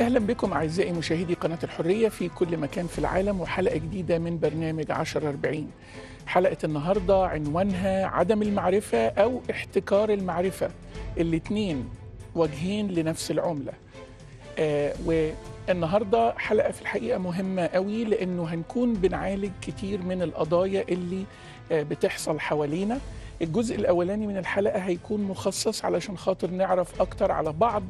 اهلا بكم اعزائي مشاهدي قناه الحريه في كل مكان في العالم وحلقه جديده من برنامج 1040 حلقه النهارده عنوانها عدم المعرفه او احتكار المعرفه الاثنين وجهين لنفس العمله آه والنهارده حلقه في الحقيقه مهمه قوي لانه هنكون بنعالج كتير من القضايا اللي آه، بتحصل حوالينا الجزء الاولاني من الحلقه هيكون مخصص علشان خاطر نعرف اكتر على بعض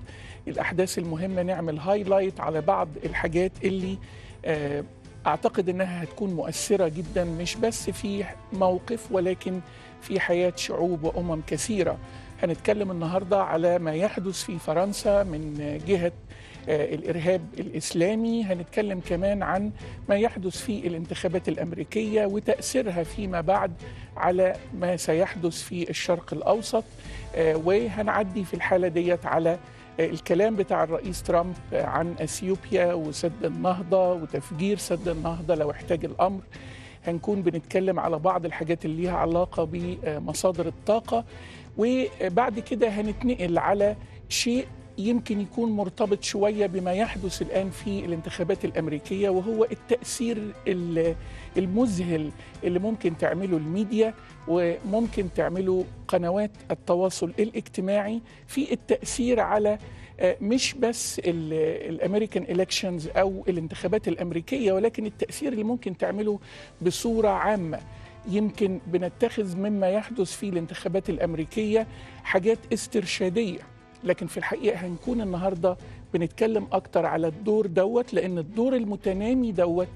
الاحداث المهمه نعمل هايلايت على بعض الحاجات اللي آه، اعتقد انها هتكون مؤثره جدا مش بس في موقف ولكن في حياه شعوب وامم كثيره هنتكلم النهارده على ما يحدث في فرنسا من جهه آه، الارهاب الاسلامي هنتكلم كمان عن ما يحدث في الانتخابات الامريكيه وتاثيرها فيما بعد على ما سيحدث في الشرق الاوسط آه، وهنعدي في الحاله ديت على الكلام بتاع الرئيس ترامب عن اثيوبيا وسد النهضه وتفجير سد النهضه لو احتاج الامر هنكون بنتكلم على بعض الحاجات اللي ليها علاقه بمصادر الطاقه وبعد كده هنتنقل على شيء يمكن يكون مرتبط شوية بما يحدث الآن في الانتخابات الأمريكية وهو التأثير المذهل اللي ممكن تعمله الميديا وممكن تعمله قنوات التواصل الاجتماعي في التأثير على آه، مش بس الامريكان الكشنز او الانتخابات الامريكيه ولكن التاثير اللي ممكن تعمله بصوره عامه يمكن بنتخذ مما يحدث في الانتخابات الامريكيه حاجات استرشاديه لكن في الحقيقه هنكون النهارده بنتكلم اكتر على الدور دوت لان الدور المتنامي دوت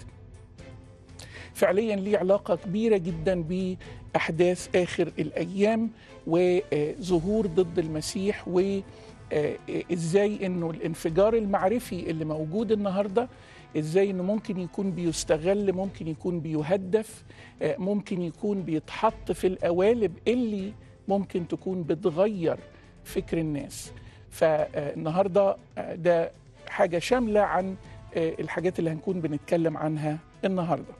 فعليا ليه علاقه كبيره جدا باحداث اخر الايام وظهور ضد المسيح و آه، آه، ازاي انه الانفجار المعرفي اللي موجود النهارده ازاي انه ممكن يكون بيستغل ممكن يكون بيهدف آه، ممكن يكون بيتحط في القوالب اللي ممكن تكون بتغير فكر الناس فالنهارده آه، ده حاجه شامله عن آه، الحاجات اللي هنكون بنتكلم عنها النهارده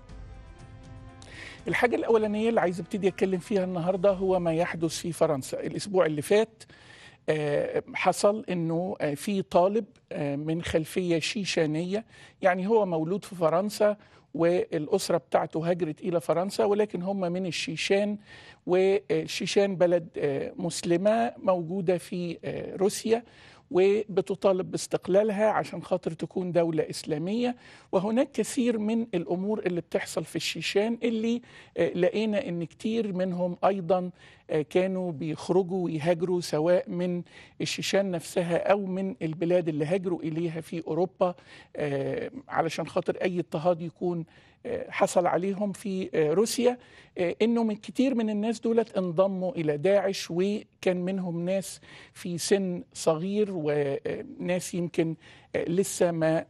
الحاجة الأولانية اللي عايز ابتدي أتكلم فيها النهاردة هو ما يحدث في فرنسا الأسبوع اللي فات آه، حصل أنه في طالب من خلفية شيشانية يعني هو مولود في فرنسا والأسرة بتاعته هاجرت إلى فرنسا ولكن هم من الشيشان وشيشان بلد آه، مسلمة موجودة في آه، روسيا وبتطالب باستقلالها عشان خاطر تكون دولة إسلامية وهناك كثير من الأمور اللي بتحصل في الشيشان اللي آه، لقينا أن كتير منهم أيضا آه، كانوا بيخرجوا ويهاجروا سواء من الشيشان نفسها أو من البلاد اللي هاجروا إليها في أوروبا آه، علشان خاطر أي اضطهاد يكون آه، حصل عليهم في روسيا انه من كتير من الناس دولت انضموا الى داعش وكان منهم ناس في سن صغير وناس يمكن لسه ما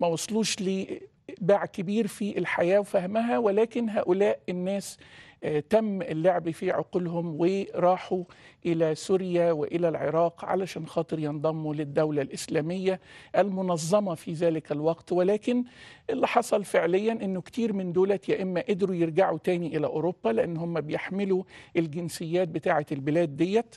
ما وصلوش لباع كبير في الحياه وفهمها ولكن هؤلاء الناس تم اللعب في عقولهم وراحوا إلى سوريا وإلى العراق علشان خاطر ينضموا للدولة الإسلامية المنظمة في ذلك الوقت ولكن اللي حصل فعليا أنه كتير من دولت يا إما قدروا يرجعوا تاني إلى أوروبا لأن هم بيحملوا الجنسيات بتاعة البلاد ديت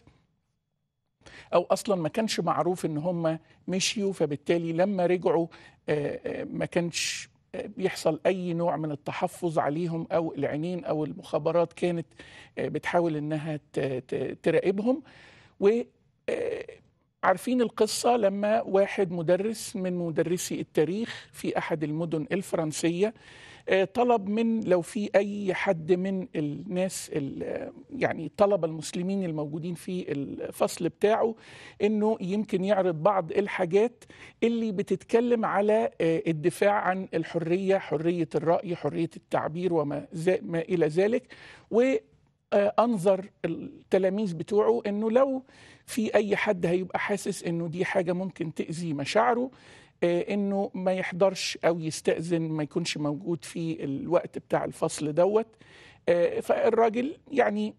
او اصلا ما كانش معروف ان هم مشيوا فبالتالي لما رجعوا آه، آه، ما كانش بيحصل اي نوع من التحفظ عليهم او العينين او المخابرات كانت آه، بتحاول انها تراقبهم و آه، عارفين القصة لما واحد مدرس من مدرسي التاريخ في أحد المدن الفرنسية آه، طلب من لو في اي حد من الناس يعني الطلبه المسلمين الموجودين في الفصل بتاعه انه يمكن يعرض بعض الحاجات اللي بتتكلم على آه، الدفاع عن الحريه حريه الراي حريه التعبير وما ما الى ذلك و آه، انظر التلاميذ بتوعه انه لو في اي حد هيبقى حاسس انه دي حاجه ممكن تاذي مشاعره آه، انه ما يحضرش او يستاذن ما يكونش موجود في الوقت بتاع الفصل دوت آه، فالراجل يعني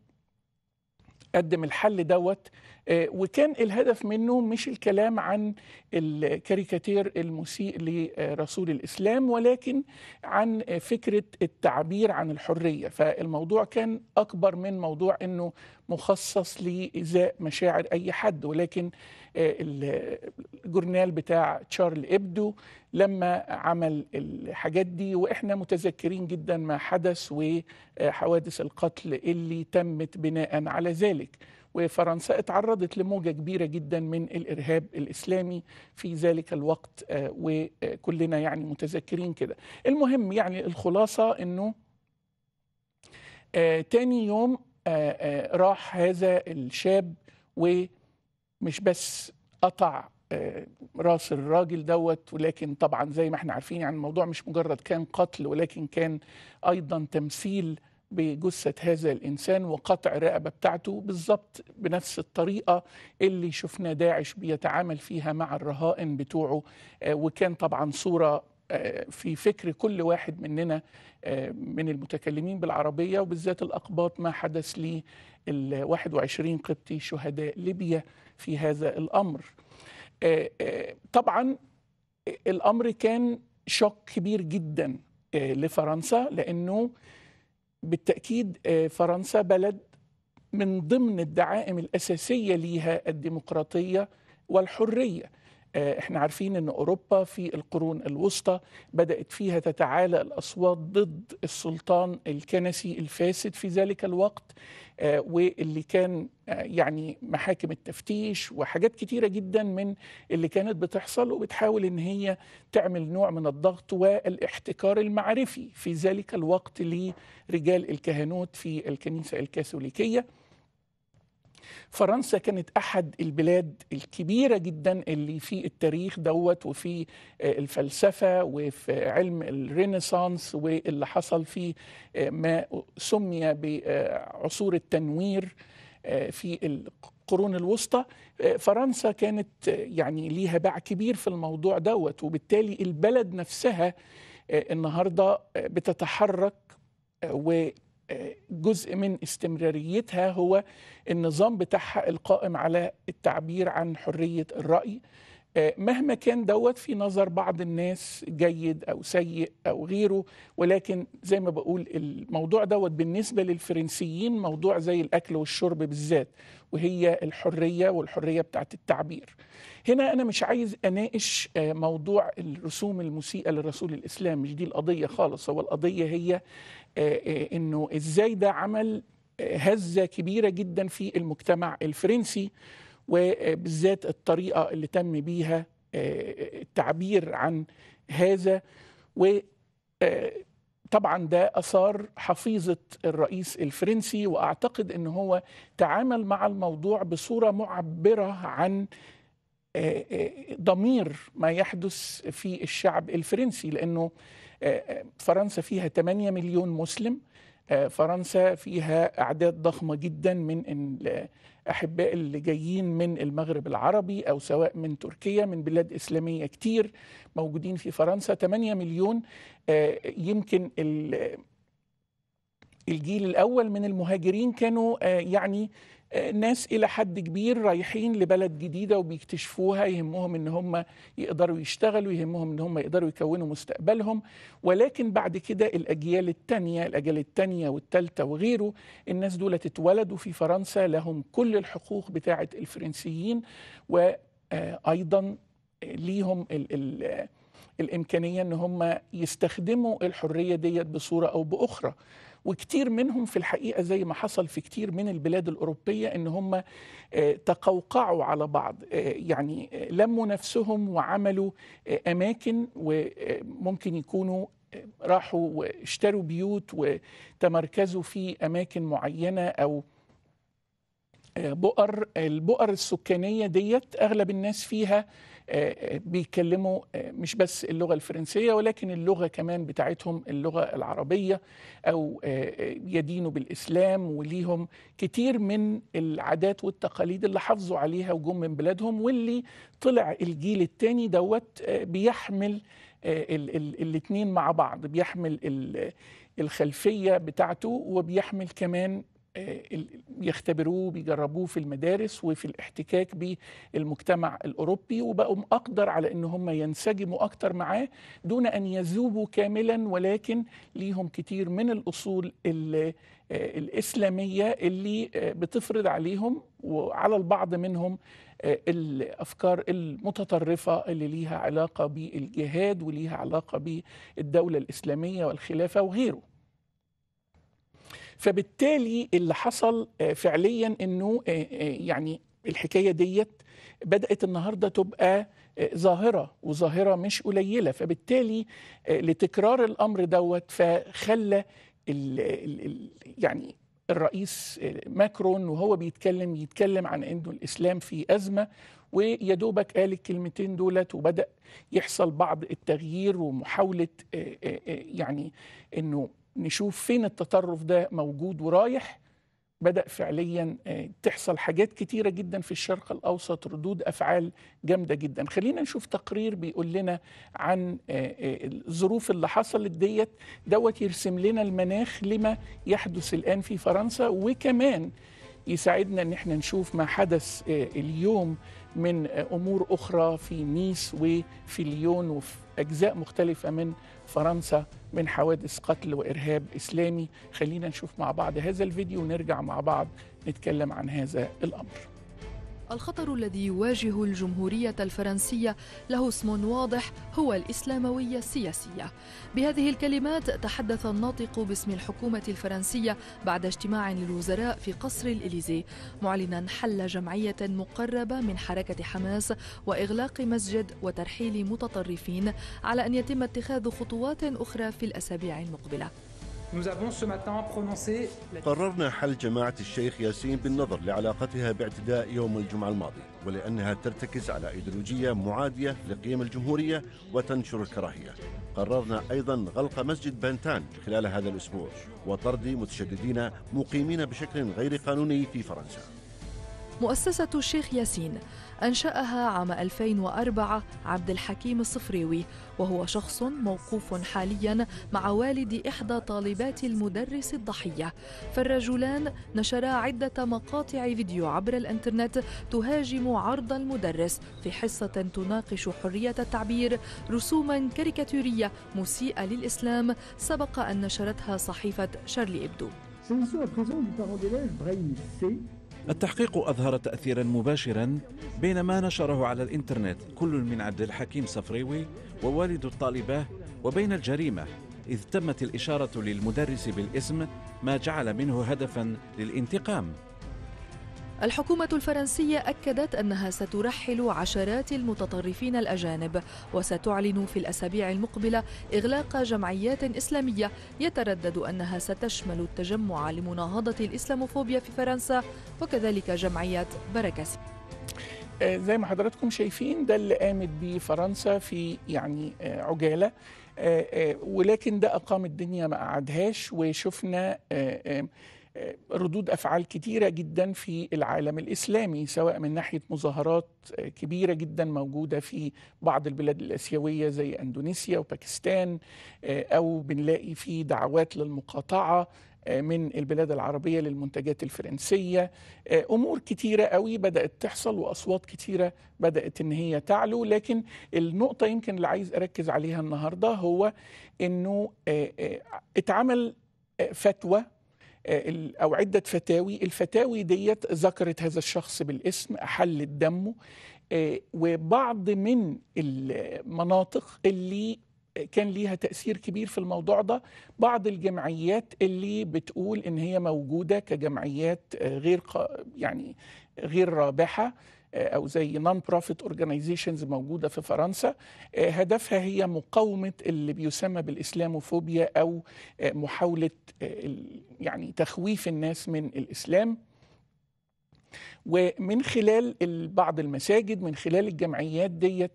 قدم الحل دوت آه، وكان الهدف منه مش الكلام عن الكاريكاتير المسيء لرسول الإسلام ولكن عن فكرة التعبير عن الحرية فالموضوع كان أكبر من موضوع أنه مخصص لإزاء مشاعر أي حد ولكن آه، الجورنال بتاع تشارل إبدو لما عمل الحاجات دي وإحنا متذكرين جدا ما حدث وحوادث القتل اللي تمت بناء على ذلك وفرنسا اتعرضت لموجة كبيرة جدا من الإرهاب الإسلامي في ذلك الوقت آه، وكلنا يعني متذكرين كده المهم يعني الخلاصة أنه آه، تاني يوم آه، راح هذا الشاب ومش بس قطع راس الراجل دوت ولكن طبعا زي ما احنا عارفين يعني الموضوع مش مجرد كان قتل ولكن كان ايضا تمثيل بجثة هذا الإنسان وقطع الرقبة بتاعته بالظبط بنفس الطريقة اللي شفنا داعش بيتعامل فيها مع الرهائن بتوعه آه، وكان طبعا صورة آه، في فكر كل واحد مننا آه، من المتكلمين بالعربية وبالذات الأقباط ما حدث لي ال 21 قبطي شهداء ليبيا في هذا الأمر طبعا الأمر كان شوك كبير جدا لفرنسا لأنه بالتأكيد آه، فرنسا بلد من ضمن الدعائم الأساسية ليها الديمقراطية والحرية آه، احنا عارفين ان اوروبا في القرون الوسطى بدات فيها تتعالى الاصوات ضد السلطان الكنسي الفاسد في ذلك الوقت آه، واللي كان آه، يعني محاكم التفتيش وحاجات كتيرة جدا من اللي كانت بتحصل وبتحاول ان هي تعمل نوع من الضغط والاحتكار المعرفي في ذلك الوقت لرجال الكهنوت في الكنيسة الكاثوليكية فرنسا كانت أحد البلاد الكبيرة جدا اللي في التاريخ دوت وفي آه، الفلسفة وفي علم الرينيسانس واللي حصل في آه، ما سمي بعصور التنوير آه، في القرون الوسطى فرنسا كانت يعني ليها باع كبير في الموضوع دوت وبالتالي البلد نفسها النهارده بتتحرك و جزء من استمراريتها هو النظام بتاعها القائم على التعبير عن حرية الرأي آه، مهما كان دوت في نظر بعض الناس جيد أو سيء أو غيره ولكن زي ما بقول الموضوع دوت بالنسبة للفرنسيين موضوع زي الأكل والشرب بالذات وهي الحريه والحريه بتاعه التعبير. هنا انا مش عايز اناقش آه، موضوع الرسوم المسيئه للرسول الاسلام مش دي القضيه خالص هو القضيه هي آه، آه، انه ازاي ده عمل هزه كبيره جدا في المجتمع الفرنسي وبالذات الطريقه اللي تم بيها التعبير عن هذا و طبعا ده اثار حفيظه الرئيس الفرنسي واعتقد ان هو تعامل مع الموضوع بصوره معبره عن آه، آه، ضمير ما يحدث في الشعب الفرنسي لانه آه، فرنسا فيها 8 مليون مسلم آه، فرنسا فيها أعداد ضخمة جدا من الأحباء اللي جايين من المغرب العربي أو سواء من تركيا من بلاد إسلامية كتير موجودين في فرنسا 8 مليون آه، يمكن الجيل الأول من المهاجرين كانوا آه، يعني ناس الى حد كبير رايحين لبلد جديده وبيكتشفوها يهمهم ان هم يقدروا يشتغلوا يهمهم ان هم يقدروا يكونوا مستقبلهم ولكن بعد كده الاجيال الثانيه الاجيال الثانيه والثالثه وغيره الناس دول اتولدوا في فرنسا لهم كل الحقوق بتاعه الفرنسيين وايضا ليهم ال ال الامكانيه ان هم يستخدموا الحريه ديت بصوره او باخرى وكتير منهم في الحقيقه زي ما حصل في كتير من البلاد الاوروبيه ان هم آه، تقوقعوا على بعض آه، يعني آه، لموا نفسهم وعملوا اماكن وممكن يكونوا راحوا واشتروا بيوت وتمركزوا في اماكن معينه او بؤر البؤر السكانيه ديت اغلب الناس فيها آه، آه، بيتكلموا آه، مش بس اللغة الفرنسية ولكن اللغة كمان بتاعتهم اللغة العربية أو يدينوا بالإسلام وليهم كتير من العادات والتقاليد اللي حافظوا عليها وجم من بلادهم واللي طلع الجيل الثاني دوت بيحمل الاثنين مع بعض بيحمل الخلفية بتاعته وبيحمل كمان بيختبروه آه، بيجربوه في المدارس وفي الاحتكاك بالمجتمع الأوروبي وبقوا أقدر على أن هم ينسجموا أكتر معاه دون أن يذوبوا كاملا ولكن ليهم كتير من الأصول آه، الإسلامية اللي آه، بتفرض عليهم وعلى البعض منهم الأفكار المتطرفة اللي ليها علاقة بالجهاد وليها علاقة بالدولة الإسلامية والخلافة وغيره فبالتالي اللي حصل آه، فعليا انه آه، آه، يعني الحكايه ديت بدات النهارده تبقى ظاهره وظاهره مش قليله فبالتالي لتكرار الامر دوت فخلى الـ الـ يعني الرئيس ماكرون وهو بيتكلم يتكلم عن انه الاسلام في ازمه ويا دوبك قال الكلمتين دولت وبدا يحصل بعض التغيير ومحاوله يعني انه نشوف فين التطرف ده موجود ورايح بدأ فعليا آه، تحصل حاجات كتيرة جدا في الشرق الأوسط ردود أفعال جامدة جدا خلينا نشوف تقرير بيقول لنا عن آه، آه، الظروف اللي حصلت ديت دوت يرسم لنا المناخ لما يحدث الآن في فرنسا وكمان يساعدنا ان احنا نشوف ما حدث آه، اليوم من آه، امور اخرى في نيس وفي ليون وفي اجزاء مختلفه من فرنسا من حوادث قتل وارهاب اسلامي خلينا نشوف مع بعض هذا الفيديو ونرجع مع بعض نتكلم عن هذا الامر الخطر الذي يواجه الجمهورية الفرنسية له اسم واضح هو الإسلاموية السياسية بهذه الكلمات تحدث الناطق باسم الحكومة الفرنسية بعد اجتماع للوزراء في قصر الإليزي معلنا حل جمعية مقربة من حركة حماس وإغلاق مسجد وترحيل متطرفين على أن يتم اتخاذ خطوات أخرى في الأسابيع المقبلة قررنا حل جماعة الشيخ ياسين بالنظر لعلاقتها باعتداء يوم الجمعة الماضي ولأنها ترتكز على إيديولوجية معادية لقيم الجمهورية وتنشر الكراهية قررنا أيضا غلق مسجد بنتان خلال هذا الأسبوع وطرد متشددين مقيمين بشكل غير قانوني في فرنسا مؤسسة الشيخ ياسين أنشأها عام 2004 عبد الحكيم الصفريوي وهو شخص موقوف حاليا مع والد إحدى طالبات المدرس الضحية فالرجلان نشرا عدة مقاطع فيديو عبر الإنترنت تهاجم عرض المدرس في حصة تناقش حرية التعبير رسوما كاريكاتورية مسيئة للإسلام سبق أن نشرتها صحيفة شارلي إبدو التحقيق أظهر تأثيرا مباشرا بين ما نشره على الإنترنت كل من عبد الحكيم صفريوي ووالد الطالبة وبين الجريمة إذ تمت الإشارة للمدرس بالاسم ما جعل منه هدفا للانتقام الحكومة الفرنسية أكدت أنها سترحل عشرات المتطرفين الأجانب وستعلن في الأسابيع المقبلة إغلاق جمعيات إسلامية يتردد أنها ستشمل التجمع لمناهضة الإسلاموفوبيا في فرنسا وكذلك جمعية آه، بركاس زي ما حضراتكم شايفين ده اللي قامت بيه فرنسا في يعني آه، عجاله آه، ولكن ده اقام الدنيا ما قعدهاش وشفنا ردود افعال كتيره جدا في العالم الاسلامي سواء من ناحيه مظاهرات آه، كبيره جدا موجوده في بعض البلاد الاسيويه زي اندونيسيا وباكستان آه، او بنلاقي في دعوات للمقاطعه آه، من البلاد العربية للمنتجات الفرنسية أمور كتيرة قوي بدأت تحصل وأصوات كتيرة بدأت إن هي تعلو لكن النقطة يمكن اللي عايز أركز عليها النهاردة هو إنه اتعمل فتوى آه، او عده فتاوي الفتاوي ديت ذكرت هذا الشخص بالاسم احلت دمه آه، وبعض من المناطق اللي كان ليها تأثير كبير في الموضوع ده بعض الجمعيات اللي بتقول إن هي موجودة كجمعيات آه، غير يعني غير رابحة آه، او زي نون بروفيت اورجانيزيشنز موجوده في فرنسا آه، هدفها هي مقاومه اللي بيسمى بالاسلاموفوبيا او آه، محاوله يعني تخويف الناس من الاسلام ومن خلال بعض المساجد من خلال الجمعيات ديت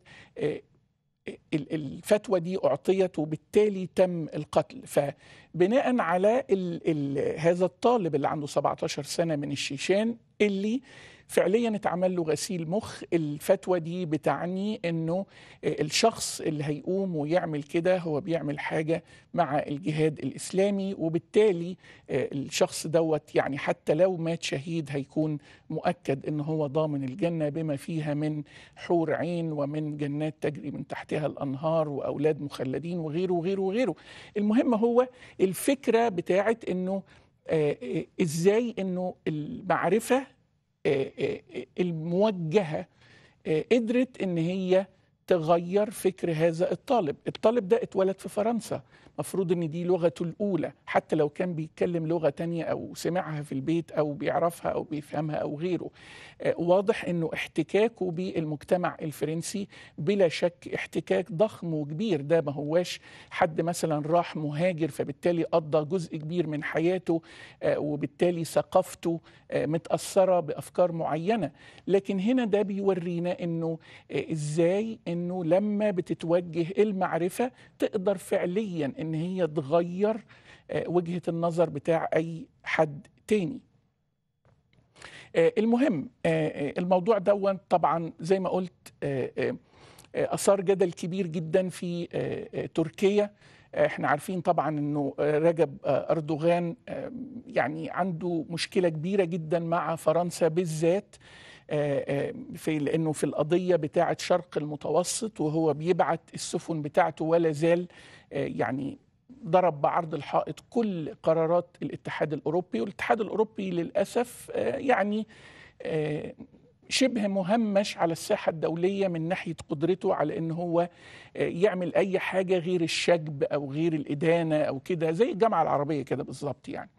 الفتوى دي اعطيت وبالتالي تم القتل فبناء على هذا الطالب اللي عنده 17 سنه من الشيشان اللي فعليا اتعمل له غسيل مخ الفتوى دي بتعني انه الشخص اللي هيقوم ويعمل كده هو بيعمل حاجه مع الجهاد الاسلامي وبالتالي آه، الشخص دوت يعني حتى لو مات شهيد هيكون مؤكد ان هو ضامن الجنه بما فيها من حور عين ومن جنات تجري من تحتها الانهار واولاد مخلدين وغيره وغيره وغيره المهم هو الفكره بتاعت انه آه، آه، ازاي انه المعرفه آه، آه، آه، الموجهه قدرت ان هي تغير فكر هذا الطالب الطالب ده اتولد في فرنسا مفروض ان دي لغته الاولى حتى لو كان بيتكلم لغه تانية او سمعها في البيت او بيعرفها او بيفهمها او غيره واضح انه احتكاكه بالمجتمع الفرنسي بلا شك احتكاك ضخم وكبير ده ما هواش حد مثلا راح مهاجر فبالتالي قضى جزء كبير من حياته وبالتالي ثقافته آه، متاثره بافكار معينه لكن هنا ده بيورينا انه آه، ازاي انه لما بتتوجه المعرفه تقدر فعليا ان هي تغير آه، وجهه النظر بتاع اي حد تاني المهم الموضوع دون طبعا زي ما قلت اثار جدل كبير جدا في تركيا احنا عارفين طبعا انه رجب اردوغان يعني عنده مشكله كبيره جدا مع فرنسا بالذات آه، في لانه في القضيه بتاعه شرق المتوسط وهو بيبعت السفن بتاعته ولا زال آه، يعني ضرب بعرض الحائط كل قرارات الاتحاد الاوروبي والاتحاد الاوروبي للاسف آه، يعني شبه مهمش على الساحة الدولية من ناحية قدرته على أن هو آه، يعمل أي حاجة غير الشجب أو غير الإدانة أو كده زي الجامعة العربية كده بالظبط يعني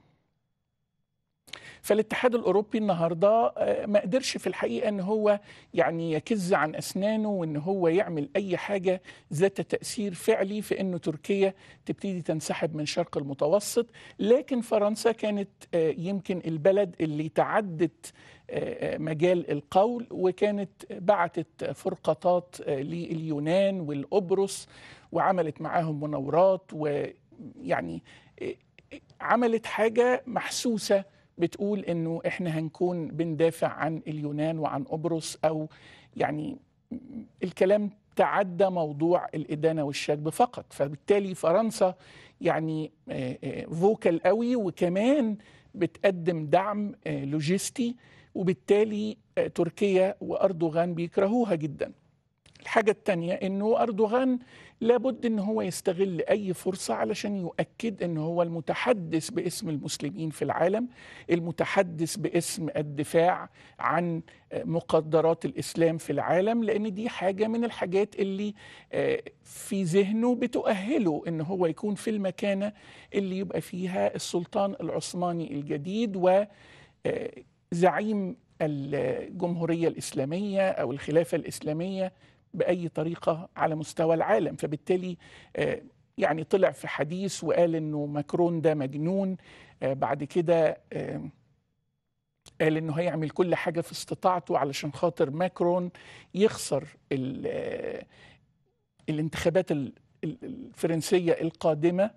فالاتحاد الاوروبي النهارده آه، ما قدرش في الحقيقه ان هو يعني يكز عن اسنانه وان هو يعمل اي حاجه ذات تاثير فعلي في انه تركيا تبتدي تنسحب من شرق المتوسط لكن فرنسا كانت آه، يمكن البلد اللي تعدت آه، مجال القول وكانت بعتت فرقاطات لليونان والقبرص وعملت معاهم مناورات ويعني عملت حاجه محسوسه بتقول انه احنا هنكون بندافع عن اليونان وعن قبرص او يعني الكلام تعدى موضوع الإدانة والشجب فقط فبالتالي فرنسا يعني آه، آه، فوكال قوي وكمان بتقدم دعم آه، لوجستي وبالتالي تركيا وأردوغان بيكرهوها جدا الحاجة الثانية أنه أردوغان لابد ان هو يستغل اي فرصه علشان يؤكد ان هو المتحدث باسم المسلمين في العالم المتحدث باسم الدفاع عن مقدرات الاسلام في العالم لان دي حاجه من الحاجات اللي آه، في ذهنه بتؤهله ان هو يكون في المكانه اللي يبقى فيها السلطان العثماني الجديد و آه، زعيم الجمهوريه الاسلاميه او الخلافه الاسلاميه باي طريقه على مستوى العالم فبالتالي آه، يعني طلع في حديث وقال انه ماكرون ده مجنون آه، بعد كده آه، قال انه هيعمل كل حاجه في استطاعته علشان خاطر ماكرون يخسر الانتخابات الفرنسيه القادمه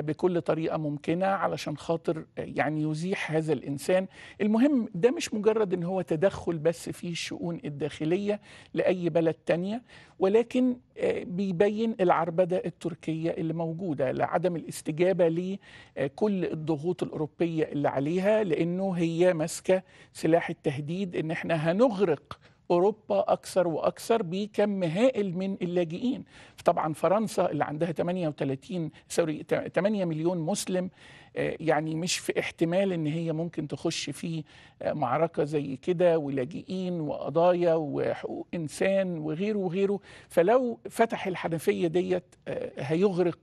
بكل طريقه ممكنه علشان خاطر يعني يزيح هذا الانسان المهم ده مش مجرد ان هو تدخل بس في الشؤون الداخليه لاي بلد تانية ولكن آه، بيبين العربده التركيه اللي موجوده لعدم الاستجابه لكل الضغوط الاوروبيه اللي عليها لانه هي ماسكه سلاح التهديد ان احنا هنغرق اوروبا اكثر واكثر بكم هائل من اللاجئين طبعا فرنسا اللي عندها 38 سوري 8 مليون مسلم آه، يعني مش في احتمال ان هي ممكن تخش في آه، معركه زي كده ولاجئين وقضايا وحقوق انسان وغيره وغيره فلو فتح الحنفيه ديت آه، هيغرق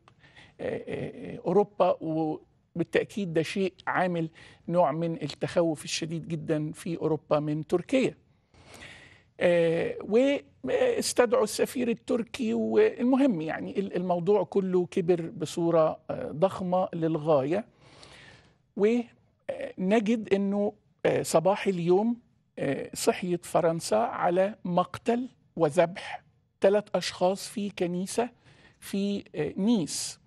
اوروبا وبالتاكيد ده شيء عامل نوع من التخوف الشديد جدا في اوروبا من تركيا آه، واستدعوا السفير التركي والمهم يعني الموضوع كله كبر بصورة آه، ضخمة للغاية ونجد أنه آه، صباح اليوم صحيت فرنسا على مقتل وذبح ثلاث أشخاص في كنيسة في نيس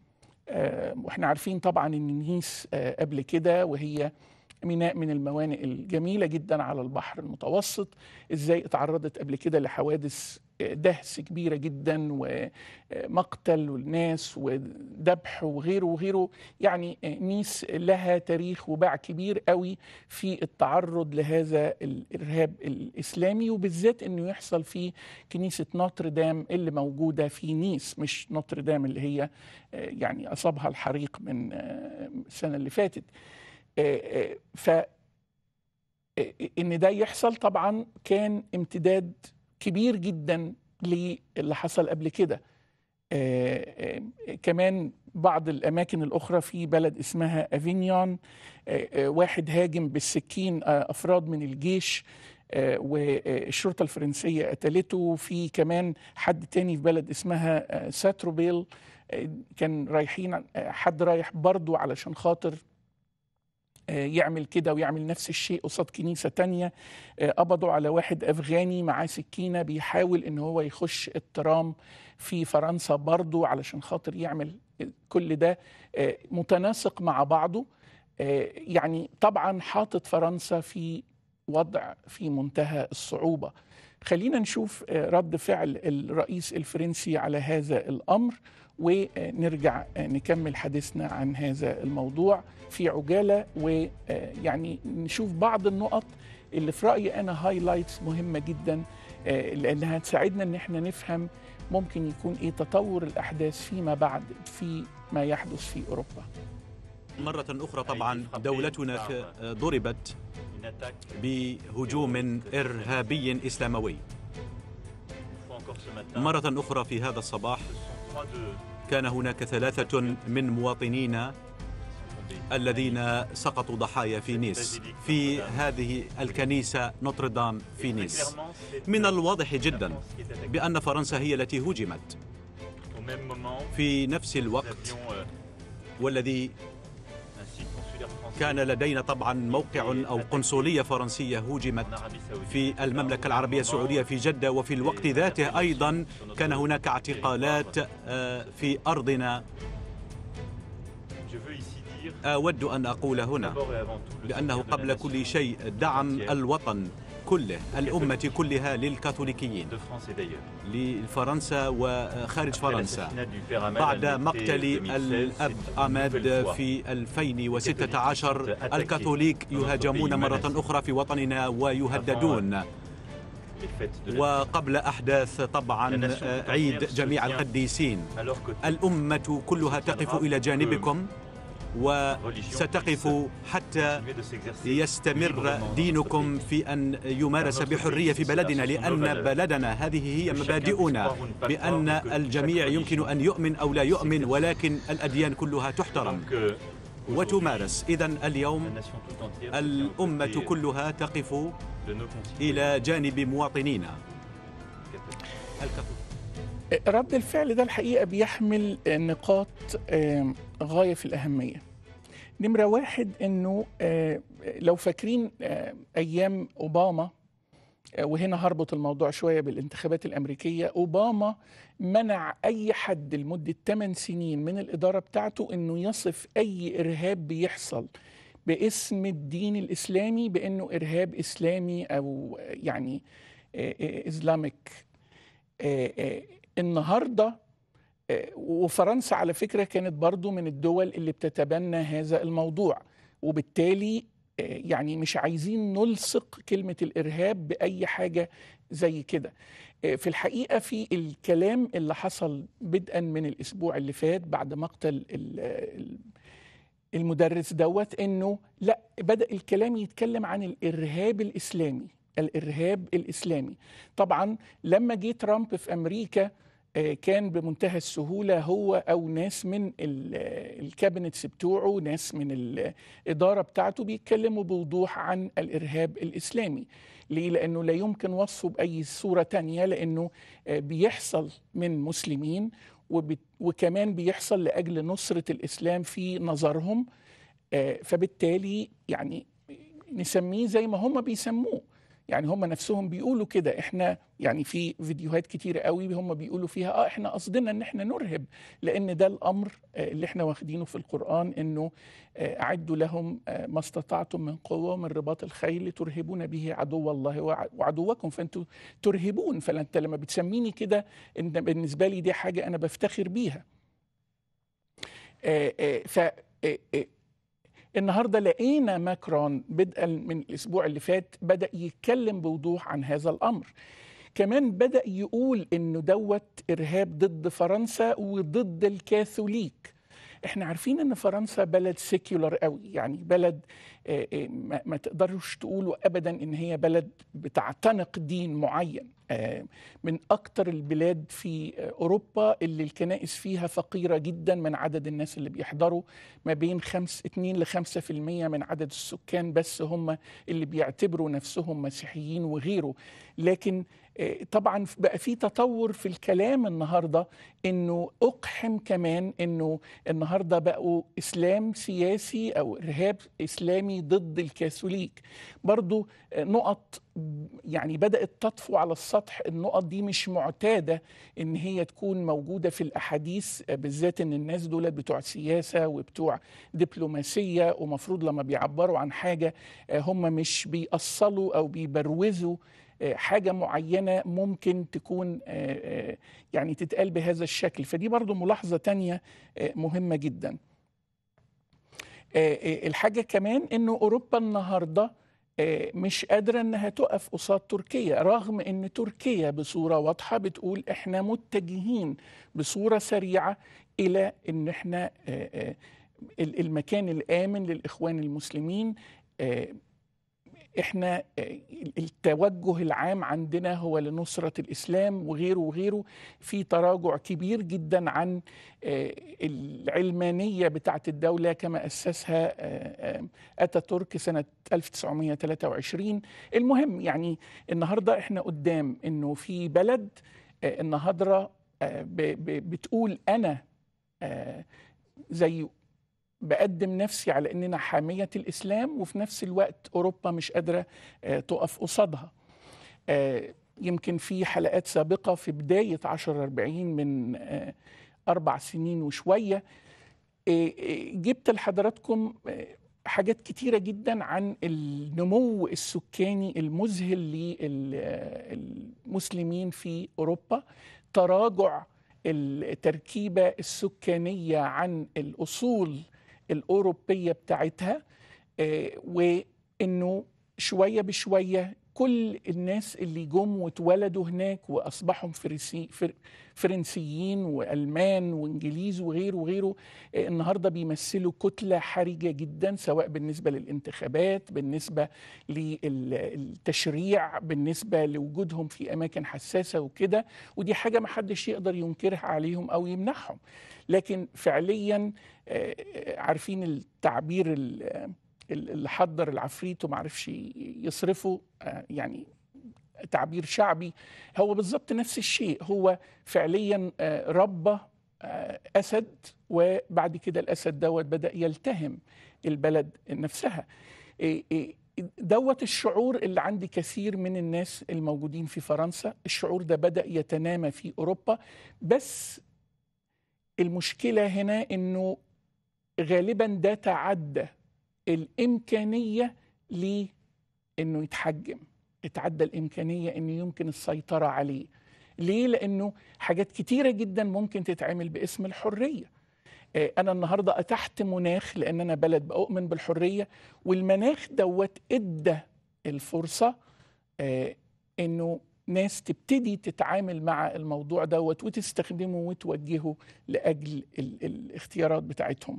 واحنا عارفين طبعا ان نيس قبل كده وهي ميناء من الموانئ الجميله جدا على البحر المتوسط ازاي اتعرضت قبل كده لحوادث آه، دهس كبيره جدا ومقتل والناس وذبح وغيره وغيره يعني آه، نيس لها تاريخ وباع كبير قوي في التعرض لهذا الارهاب الاسلامي وبالذات انه يحصل في كنيسه نوتردام اللي موجوده في نيس مش نوتردام اللي هي آه، يعني اصابها الحريق من السنه اللي فاتت آه، آه، ف آه، ان ده يحصل طبعا كان امتداد كبير جدا للي حصل قبل كده كمان بعض الاماكن الاخرى في بلد اسمها افينيون واحد هاجم بالسكين افراد من الجيش والشرطه الفرنسيه قتلته في كمان حد تاني في بلد اسمها ساتروبيل كان رايحين حد رايح برضه علشان خاطر آه، يعمل كده ويعمل نفس الشيء قصاد كنيسه تانية آه، قبضوا على واحد افغاني معاه سكينه بيحاول ان هو يخش الترام في فرنسا برضه علشان خاطر يعمل كل ده آه، متناسق مع بعضه يعني طبعا حاطط فرنسا في وضع في منتهى الصعوبه خلينا نشوف رد فعل الرئيس الفرنسي على هذا الامر ونرجع نكمل حديثنا عن هذا الموضوع في عجاله ويعني نشوف بعض النقط اللي في رايي انا هايلايتس مهمه جدا آه، لانها هتساعدنا ان احنا نفهم ممكن يكون ايه تطور الاحداث فيما بعد في ما يحدث في اوروبا. مرة أخرى طبعا دولتنا نعم. ضربت بهجوم إرهابي إسلاموي مرة أخرى في هذا الصباح كان هناك ثلاثة من مواطنين الذين سقطوا ضحايا في نيس في هذه الكنيسة نوتردام في نيس من الواضح جدا بأن فرنسا هي التي هجمت في نفس الوقت والذي كان لدينا طبعا موقع أو قنصلية فرنسية هوجمت في المملكة العربية السعودية في جدة وفي الوقت ذاته أيضا كان هناك اعتقالات آه، في أرضنا آه، أود أن أقول هنا لأنه قبل كل شيء دعم الوطن كله الأمة كلها للكاثوليكيين لفرنسا وخارج فرنسا بعد مقتل الأب أماد في 2016 الكاثوليك يهاجمون مرة أخرى في وطننا ويهددون euh, وقبل أحداث طبعا عيد جميع القديسين الأمة كلها تقف إلى جانبكم وستقف حتى يستمر دينكم في أن يمارس بحرية في بلدنا لأن بلدنا هذه هي مبادئنا بأن الجميع يمكن أن يؤمن أو لا يؤمن ولكن الأديان كلها تحترم euh, وتمارس إذا اليوم الأمة كلها تقف إلى جانب مواطنينا رد الفعل ده الحقيقة بيحمل نقاط غايه في الاهميه نمره واحد انه آه، لو فاكرين آه، ايام اوباما آه، وهنا هربط الموضوع شويه بالانتخابات الامريكيه اوباما منع اي حد لمده 8 سنين من الاداره بتاعته انه يصف اي ارهاب بيحصل باسم الدين الاسلامي بانه ارهاب اسلامي او يعني إسلاميك النهارده وفرنسا على فكرة كانت برضو من الدول اللي بتتبنى هذا الموضوع وبالتالي آه، يعني مش عايزين نلصق كلمة الإرهاب بأي حاجة زي كده آه، في الحقيقة في الكلام اللي حصل بدءا من الأسبوع اللي فات بعد مقتل المدرس دوت انه لا بدا الكلام يتكلم عن الارهاب الاسلامي الارهاب الاسلامي طبعا لما جه ترامب في امريكا آه، كان بمنتهى السهولة هو أو ناس من آه، الكابينتس بتوعه ناس من الإدارة آه، بتاعته بيتكلموا بوضوح عن الإرهاب الإسلامي ليه؟ لأنه لا يمكن وصفه بأي صورة تانية لأنه بيحصل من مسلمين وكمان بيحصل لأجل نصرة الإسلام في نظرهم فبالتالي يعني نسميه زي ما هم بيسموه يعني هم نفسهم بيقولوا كده احنا يعني في فيديوهات كتيره قوي هم بيقولوا فيها اه احنا قصدنا ان احنا نرهب لان ده الامر آه، اللي احنا واخدينه في القران انه آه، اعدوا لهم آه، ما استطعتم من قوه من رباط الخيل ترهبون به عدو الله وعدوكم فانتوا ترهبون فانت لما بتسميني كده ان بالنسبه لي دي حاجه انا بفتخر بيها ف النهارده لقينا ماكرون بدءا من الاسبوع اللي فات بدا يتكلم بوضوح عن هذا الامر كمان بدا يقول انه دوت ارهاب ضد فرنسا وضد الكاثوليك احنا عارفين ان فرنسا بلد سيكولار قوي يعني بلد آه، آه، ما تقدروش تقولوا ابدا ان هي بلد بتعتنق دين معين آه، من اكتر البلاد في اوروبا اللي الكنائس فيها فقيره جدا من عدد الناس اللي بيحضروا ما بين 5 2 ل 5% من عدد السكان بس هم اللي بيعتبروا نفسهم مسيحيين وغيره لكن آه، طبعا بقى في تطور في الكلام النهارده انه اقحم كمان انه النهارده بقوا اسلام سياسي او ارهاب اسلامي ضد الكاثوليك برضو آه، نقط يعني بدات تطفو على السطح النقط دي مش معتاده ان هي تكون موجوده في الاحاديث آه، بالذات ان الناس دول بتوع سياسه وبتوع دبلوماسيه ومفروض لما بيعبروا عن حاجه هم مش بيأصلوا او بيبروزوا آه، حاجة معينة ممكن تكون آه، آه، يعني تتقال بهذا الشكل فدي برضو ملاحظة تانية مهمة جدا الحاجة كمان أنه أوروبا النهاردة مش قادرة أنها تقف قصاد تركيا رغم أن تركيا بصورة واضحة بتقول إحنا متجهين بصورة سريعة إلى أن إحنا المكان الآمن للإخوان المسلمين احنا التوجه العام عندنا هو لنصرة الإسلام وغيره وغيره في تراجع كبير جدا عن آه، العلمانية بتاعة الدولة كما أسسها آه، آه، أتاتورك سنة 1923 المهم يعني النهاردة احنا قدام أنه في بلد النهاردة بتقول أنا زي بقدم نفسي على اننا حاميه الاسلام وفي نفس الوقت اوروبا مش قادره آه، تقف قصادها آه، يمكن في حلقات سابقه في بدايه 40 من آه، اربع سنين وشويه جبت لحضراتكم حاجات كتيره جدا عن النمو السكاني المذهل للمسلمين في اوروبا تراجع التركيبه السكانيه عن الاصول الاوروبيه بتاعتها آه، وانه شويه بشويه كل الناس اللي جم واتولدوا هناك واصبحوا فر فرنسيين والمان وانجليز وغيره وغيره آه، النهارده بيمثلوا كتله حرجه جدا سواء بالنسبه للانتخابات بالنسبه للتشريع بالنسبه لوجودهم في اماكن حساسه وكده ودي حاجه ما حدش يقدر ينكرها عليهم او يمنحهم لكن فعليا آه، آه، عارفين التعبير اللي حضر العفريت وما عرفش يصرفه آه، يعني تعبير شعبي هو بالظبط نفس الشيء هو فعليا آه، ربى آه، أسد وبعد كده الأسد دوت بدأ يلتهم البلد نفسها إيه، إيه، دوت الشعور اللي عند كثير من الناس الموجودين في فرنسا الشعور ده بدأ يتنامى في أوروبا بس المشكلة هنا أنه غالبا ده تعدى الامكانيه لانه يتحجم اتعدى الامكانيه انه يمكن السيطره عليه ليه لانه حاجات كتيره جدا ممكن تتعمل باسم الحريه آه، انا النهارده اتحت مناخ لان انا بلد بؤمن بالحريه والمناخ دوت ادى الفرصه آه، انه ناس تبتدي تتعامل مع الموضوع دوت وتستخدمه وتوجهه لاجل الاختيارات بتاعتهم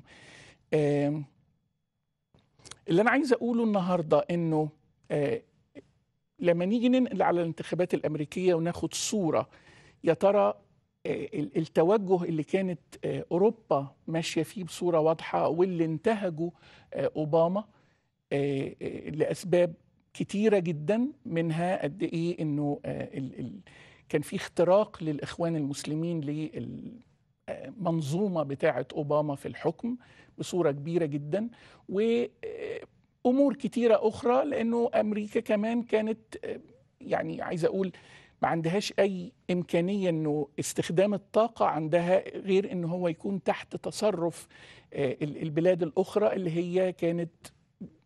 اللي انا عايز اقوله النهارده انه آه لما نيجي ننقل على الانتخابات الامريكيه وناخد صوره يا ترى آه، التوجه اللي كانت آه، اوروبا ماشيه فيه بصوره واضحه واللي انتهجه آه، اوباما لاسباب كتيره جدا منها قد ايه انه كان في اختراق للاخوان المسلمين للمنظومه بتاعه اوباما في الحكم بصوره كبيره جدا وامور كتيره اخرى لانه امريكا كمان كانت يعني عايز اقول ما عندهاش اي امكانيه انه استخدام الطاقه عندها غير ان هو يكون تحت تصرف آه، البلاد الاخرى اللي هي كانت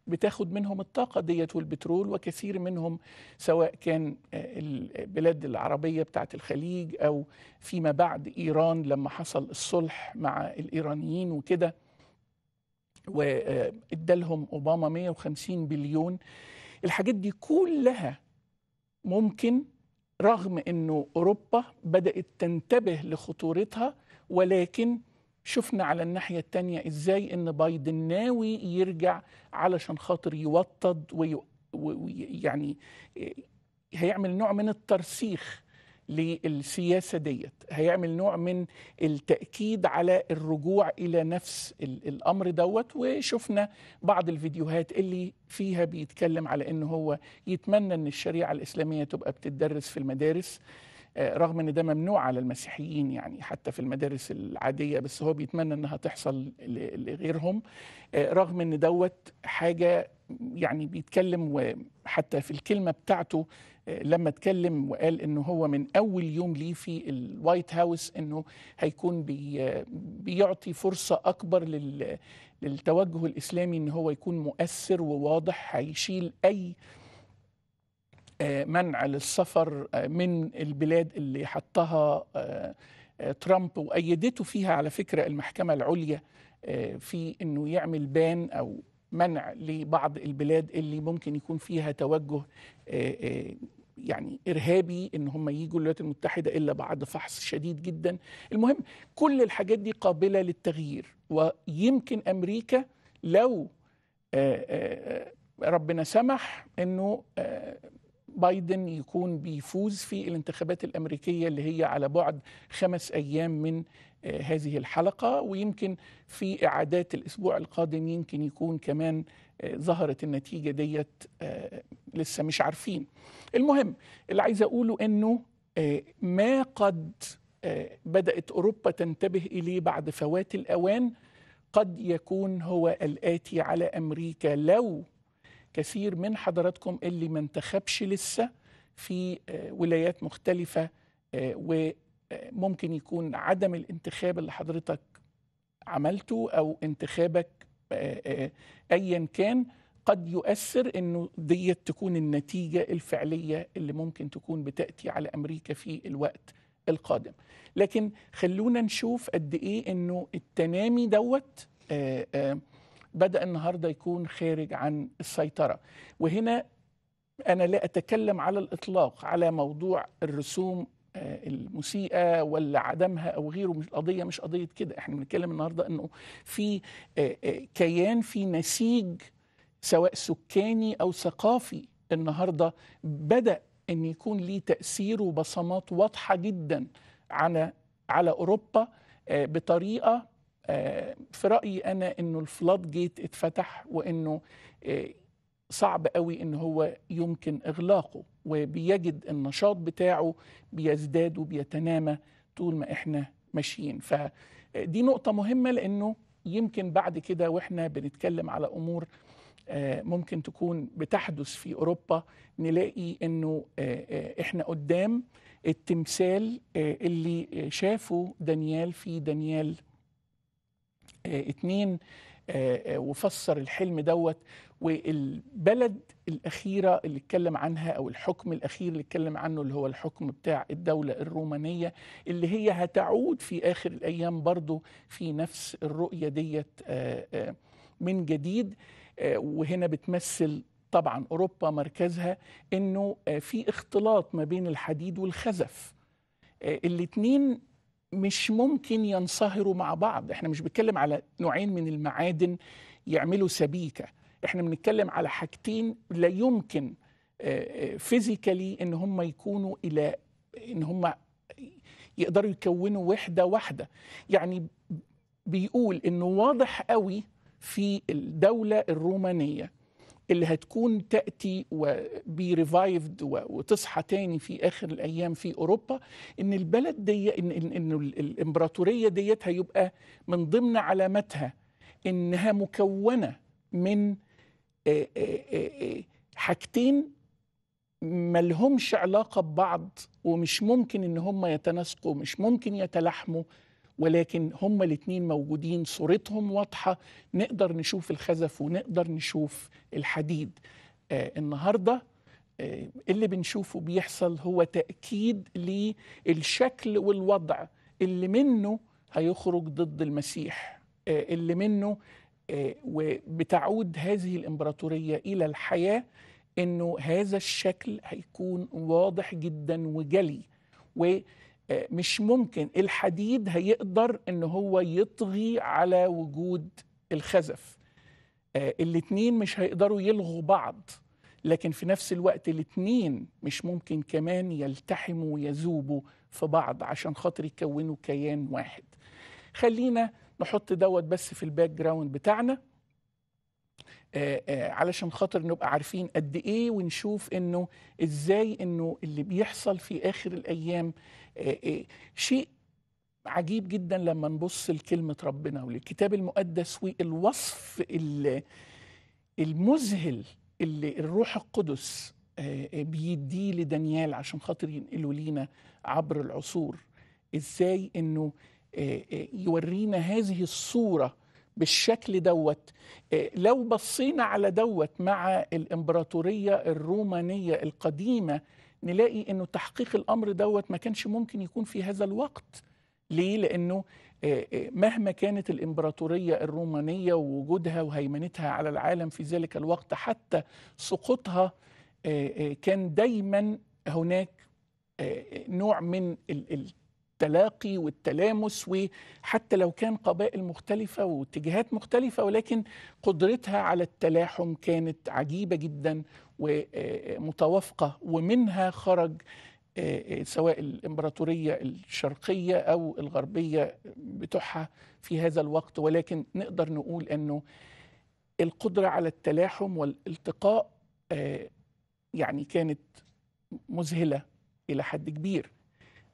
بتاخد منهم الطاقة ديت والبترول وكثير منهم سواء كان آه، البلاد العربية بتاعة الخليج أو فيما بعد إيران لما حصل الصلح مع الإيرانيين وكده وادالهم اوباما 150 بليون الحاجات دي كلها ممكن رغم انه اوروبا بدات تنتبه لخطورتها ولكن شفنا على الناحيه الثانيه ازاي ان بايدن ناوي يرجع علشان خاطر يوطد ويعني هيعمل نوع من الترسيخ للسياسه ديت هيعمل نوع من التاكيد على الرجوع الى نفس الامر دوت وشفنا بعض الفيديوهات اللي فيها بيتكلم على ان هو يتمنى ان الشريعه الاسلاميه تبقى بتدرس في المدارس آه، رغم ان ده ممنوع على المسيحيين يعني حتى في المدارس العاديه بس هو بيتمنى انها تحصل لغيرهم آه، رغم ان دوت حاجه يعني بيتكلم وحتى في الكلمه بتاعته لما اتكلم وقال انه هو من اول يوم ليه في الوايت هاوس انه هيكون بي بيعطي فرصه اكبر لل للتوجه الاسلامي ان هو يكون مؤثر وواضح هيشيل اي آه، منع للسفر آه، من البلاد اللي حطها آه، ترامب وايدته فيها على فكره المحكمه العليا في انه يعمل بان او منع لبعض البلاد اللي ممكن يكون فيها توجه يعني ارهابي ان هم يجوا الولايات المتحده الا بعد فحص شديد جدا المهم كل الحاجات دي قابله للتغيير ويمكن امريكا لو آه، آه، ربنا سمح انه آه، بايدن يكون بيفوز في الانتخابات الامريكيه اللي هي على بعد خمس ايام من هذه الحلقه ويمكن في اعادات الاسبوع القادم يمكن يكون كمان آه، ظهرت النتيجه ديت آه، لسه مش عارفين المهم اللي عايز اقوله انه آه، ما قد بدات اوروبا تنتبه اليه بعد فوات الاوان قد يكون هو الاتي على امريكا لو كثير من حضراتكم اللي ما انتخبش لسه في ولايات مختلفه وممكن يكون عدم الانتخاب اللي حضرتك عملته او انتخابك آه، آه، آه، ايا كان قد يؤثر انه ديت تكون النتيجه الفعليه اللي ممكن تكون بتاتي على امريكا في الوقت القادم لكن خلونا نشوف قد ايه انه التنامي دوت بدا النهارده يكون خارج عن السيطره وهنا انا لا اتكلم على الاطلاق على موضوع الرسوم آه، المسيئه ولا عدمها او غيره مش القضيه مش قضيه كده احنا بنتكلم النهارده انه في آه، آه، كيان في نسيج سواء سكاني او ثقافي النهارده بدا ان يكون ليه تاثير وبصمات واضحه جدا على على اوروبا بطريقه في رايي انا انه الفلاد جيت اتفتح وانه صعب قوي ان هو يمكن اغلاقه وبيجد النشاط بتاعه بيزداد وبيتنامى طول ما احنا ماشيين فدي نقطة مهمة لأنه يمكن بعد كده واحنا بنتكلم على أمور آه، ممكن تكون بتحدث في أوروبا نلاقي أنه آه، آه، احنا قدام التمثال اللي شافه دانيال في دانيال اتنين آه، آه، وفسر الحلم دوت والبلد الأخيرة اللي اتكلم عنها أو الحكم الأخير اللي اتكلم عنه اللي هو الحكم بتاع الدولة الرومانية اللي هي هتعود في آخر الأيام برضو في نفس الرؤية ديت آه، من جديد وهنا بتمثل طبعا أوروبا مركزها أنه في اختلاط ما بين الحديد والخزف الاتنين مش ممكن ينصهروا مع بعض احنا مش بنتكلم على نوعين من المعادن يعملوا سبيكه احنا بنتكلم على حاجتين لا يمكن آه، آه، فيزيكالي ان هم يكونوا الى ان هم يقدروا يكونوا وحده واحده يعني بيقول انه واضح قوي في الدوله الرومانيه اللي هتكون تاتي وبيريفايفد وتصحى تاني في اخر الايام في اوروبا ان البلد دي ان ان, إن الامبراطوريه ديت هيبقى من ضمن علاماتها انها مكونه من حاجتين ملهمش علاقه ببعض ومش ممكن ان هم يتناسقوا مش ممكن يتلاحموا ولكن هما الاثنين موجودين صورتهم واضحه نقدر نشوف الخزف ونقدر نشوف الحديد آه النهارده آه اللي بنشوفه بيحصل هو تاكيد للشكل والوضع اللي منه هيخرج ضد المسيح آه اللي منه آه، وبتعود هذه الامبراطوريه الى الحياه انه هذا الشكل هيكون واضح جدا وجلي و مش ممكن الحديد هيقدر ان هو يطغي على وجود الخزف آه، الاتنين مش هيقدروا يلغوا بعض لكن في نفس الوقت الاتنين مش ممكن كمان يلتحموا ويذوبوا في بعض عشان خاطر يكونوا كيان واحد خلينا نحط دوت بس في الباك جراوند بتاعنا آه، آه، علشان خاطر نبقى عارفين قد ايه ونشوف انه ازاي انه اللي بيحصل في اخر الايام آه، شيء عجيب جدا لما نبص لكلمه ربنا وللكتاب المقدس والوصف المذهل اللي الروح القدس بيديه لدانيال عشان خاطر ينقله لينا عبر العصور ازاي انه يورينا هذه الصوره بالشكل دوت آه، لو بصينا على دوت مع الإمبراطورية الرومانية القديمة نلاقي أنه تحقيق الأمر دوت ما كانش ممكن يكون في هذا الوقت ليه؟ لأنه آه، آه، مهما كانت الإمبراطورية الرومانية ووجودها وهيمنتها على العالم في ذلك الوقت حتى سقوطها كان دايما هناك نوع من التلاقي والتلامس وحتى لو كان قبائل مختلفة واتجاهات مختلفة ولكن قدرتها على التلاحم كانت عجيبة جدا ومتوافقة ومنها خرج آه، آه، سواء الإمبراطورية الشرقية أو الغربية بتوعها في هذا الوقت ولكن نقدر نقول أنه القدرة على التلاحم والالتقاء آه، يعني كانت مذهلة إلى حد كبير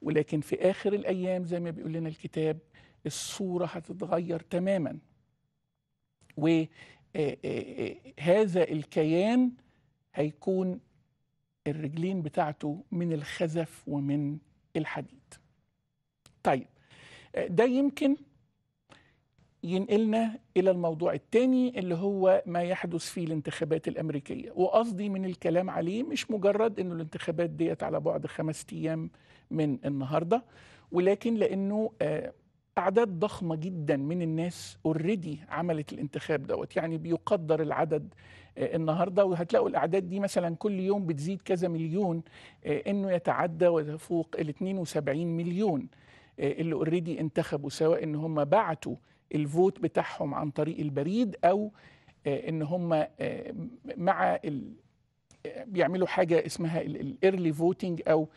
ولكن في آخر الأيام زي ما بيقول لنا الكتاب الصورة هتتغير تماما وهذا الكيان هيكون الرجلين بتاعته من الخزف ومن الحديد طيب ده يمكن ينقلنا إلى الموضوع الثاني اللي هو ما يحدث في الانتخابات الأمريكية وقصدي من الكلام عليه مش مجرد أنه الانتخابات ديت على بعد خمسة أيام من النهارده ولكن لانه آه، اعداد ضخمه جدا من الناس اوريدي عملت الانتخاب دوت يعني بيقدر العدد آه، النهارده وهتلاقوا الاعداد دي مثلا كل يوم بتزيد كذا مليون آه، انه يتعدى ويفوق ال 72 مليون اللي اوريدي انتخبوا سواء ان هم بعتوا الفوت بتاعهم عن طريق البريد او ان هم مع بيعملوا حاجه اسمها الايرلي فوتنج او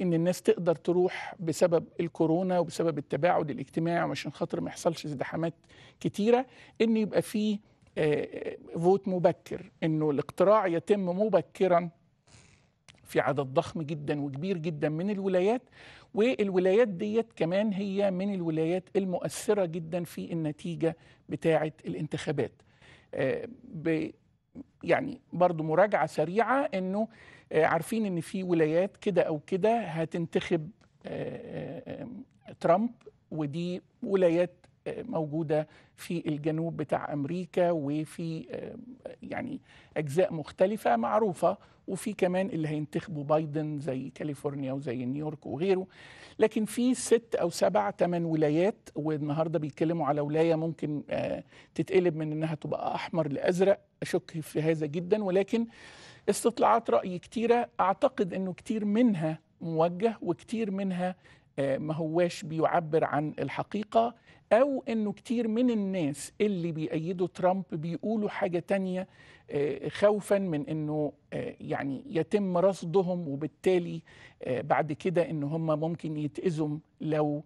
ان الناس تقدر تروح بسبب الكورونا وبسبب التباعد الاجتماعي وعشان خاطر ما يحصلش ازدحامات كتيره ان يبقى فيه آه، آه، فوت مبكر انه الاقتراع يتم مبكرا في عدد ضخم جدا وكبير جدا من الولايات والولايات ديت كمان هي من الولايات المؤثره جدا في النتيجه بتاعه الانتخابات آه، يعني برضو مراجعه سريعه انه آه، عارفين ان في ولايات كده او كده هتنتخب آه، آه، ترامب ودي ولايات موجودة في الجنوب بتاع أمريكا وفي يعني أجزاء مختلفة معروفة وفي كمان اللي هينتخبوا بايدن زي كاليفورنيا وزي نيويورك وغيره لكن في ست أو سبع ثمان ولايات والنهاردة بيتكلموا على ولاية ممكن تتقلب من أنها تبقى أحمر لأزرق أشك في هذا جدا ولكن استطلاعات رأي كتيرة أعتقد أنه كتير منها موجه وكتير منها آه، ما هواش بيعبر عن الحقيقة أو أنه كتير من الناس اللي بيأيدوا ترامب بيقولوا حاجة تانية آه، خوفا من أنه آه، يعني يتم رصدهم وبالتالي بعد كده أن هم ممكن يتأذوا لو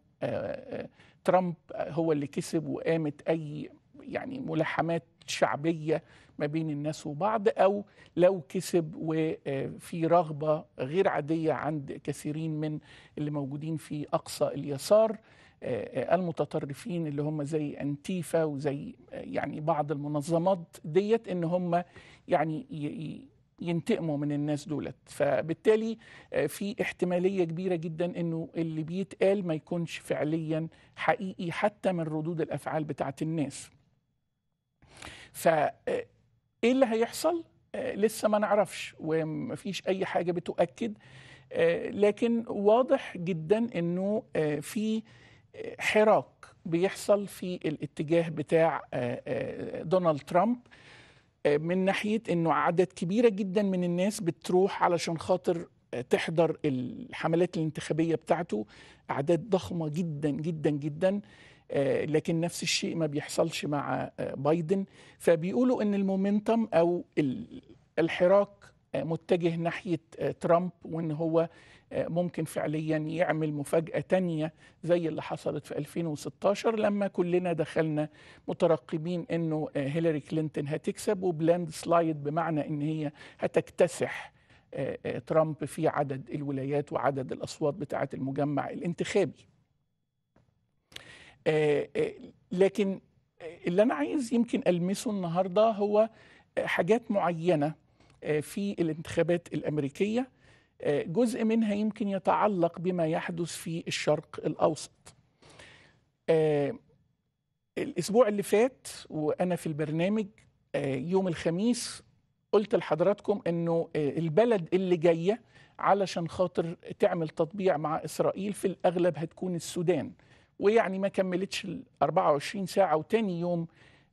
ترامب هو اللي كسب وقامت أي يعني ملحمات شعبيه ما بين الناس وبعض او لو كسب وفي رغبه غير عاديه عند كثيرين من اللي موجودين في اقصى اليسار المتطرفين اللي هم زي انتيفا وزي يعني بعض المنظمات ديت ان هم يعني ينتقموا من الناس دولت فبالتالي في احتماليه كبيره جدا انه اللي بيتقال ما يكونش فعليا حقيقي حتى من ردود الافعال بتاعه الناس فايه آه، اللي هيحصل آه، لسه ما نعرفش ومفيش اي حاجه بتؤكد آه، لكن واضح جدا انه في حراك بيحصل في الاتجاه بتاع دونالد ترامب من ناحيه انه اعداد كبيره جدا من الناس بتروح علشان خاطر تحضر الحملات الانتخابيه بتاعته اعداد ضخمه جدا جدا جدا آه، لكن نفس الشيء ما بيحصلش مع آه، بايدن فبيقولوا ان المومنتم او الحراك آه، متجه ناحيه ترامب وان هو ممكن فعليا يعمل مفاجأة تانية زي اللي حصلت في 2016 لما كلنا دخلنا مترقبين انه هيلاري كلينتون هتكسب وبلاند سلايد بمعنى ان هي هتكتسح ترامب في عدد الولايات وعدد الأصوات بتاعة المجمع الانتخابي آه، آه، لكن اللي انا عايز يمكن المسه النهارده هو آه، حاجات معينه في الانتخابات الامريكيه جزء منها يمكن يتعلق بما يحدث في الشرق الاوسط الاسبوع اللي فات وانا في البرنامج يوم الخميس قلت لحضراتكم انه البلد اللي جايه علشان خاطر تعمل تطبيع مع اسرائيل في الاغلب هتكون السودان ويعني ما كملتش ال 24 ساعة وتاني يوم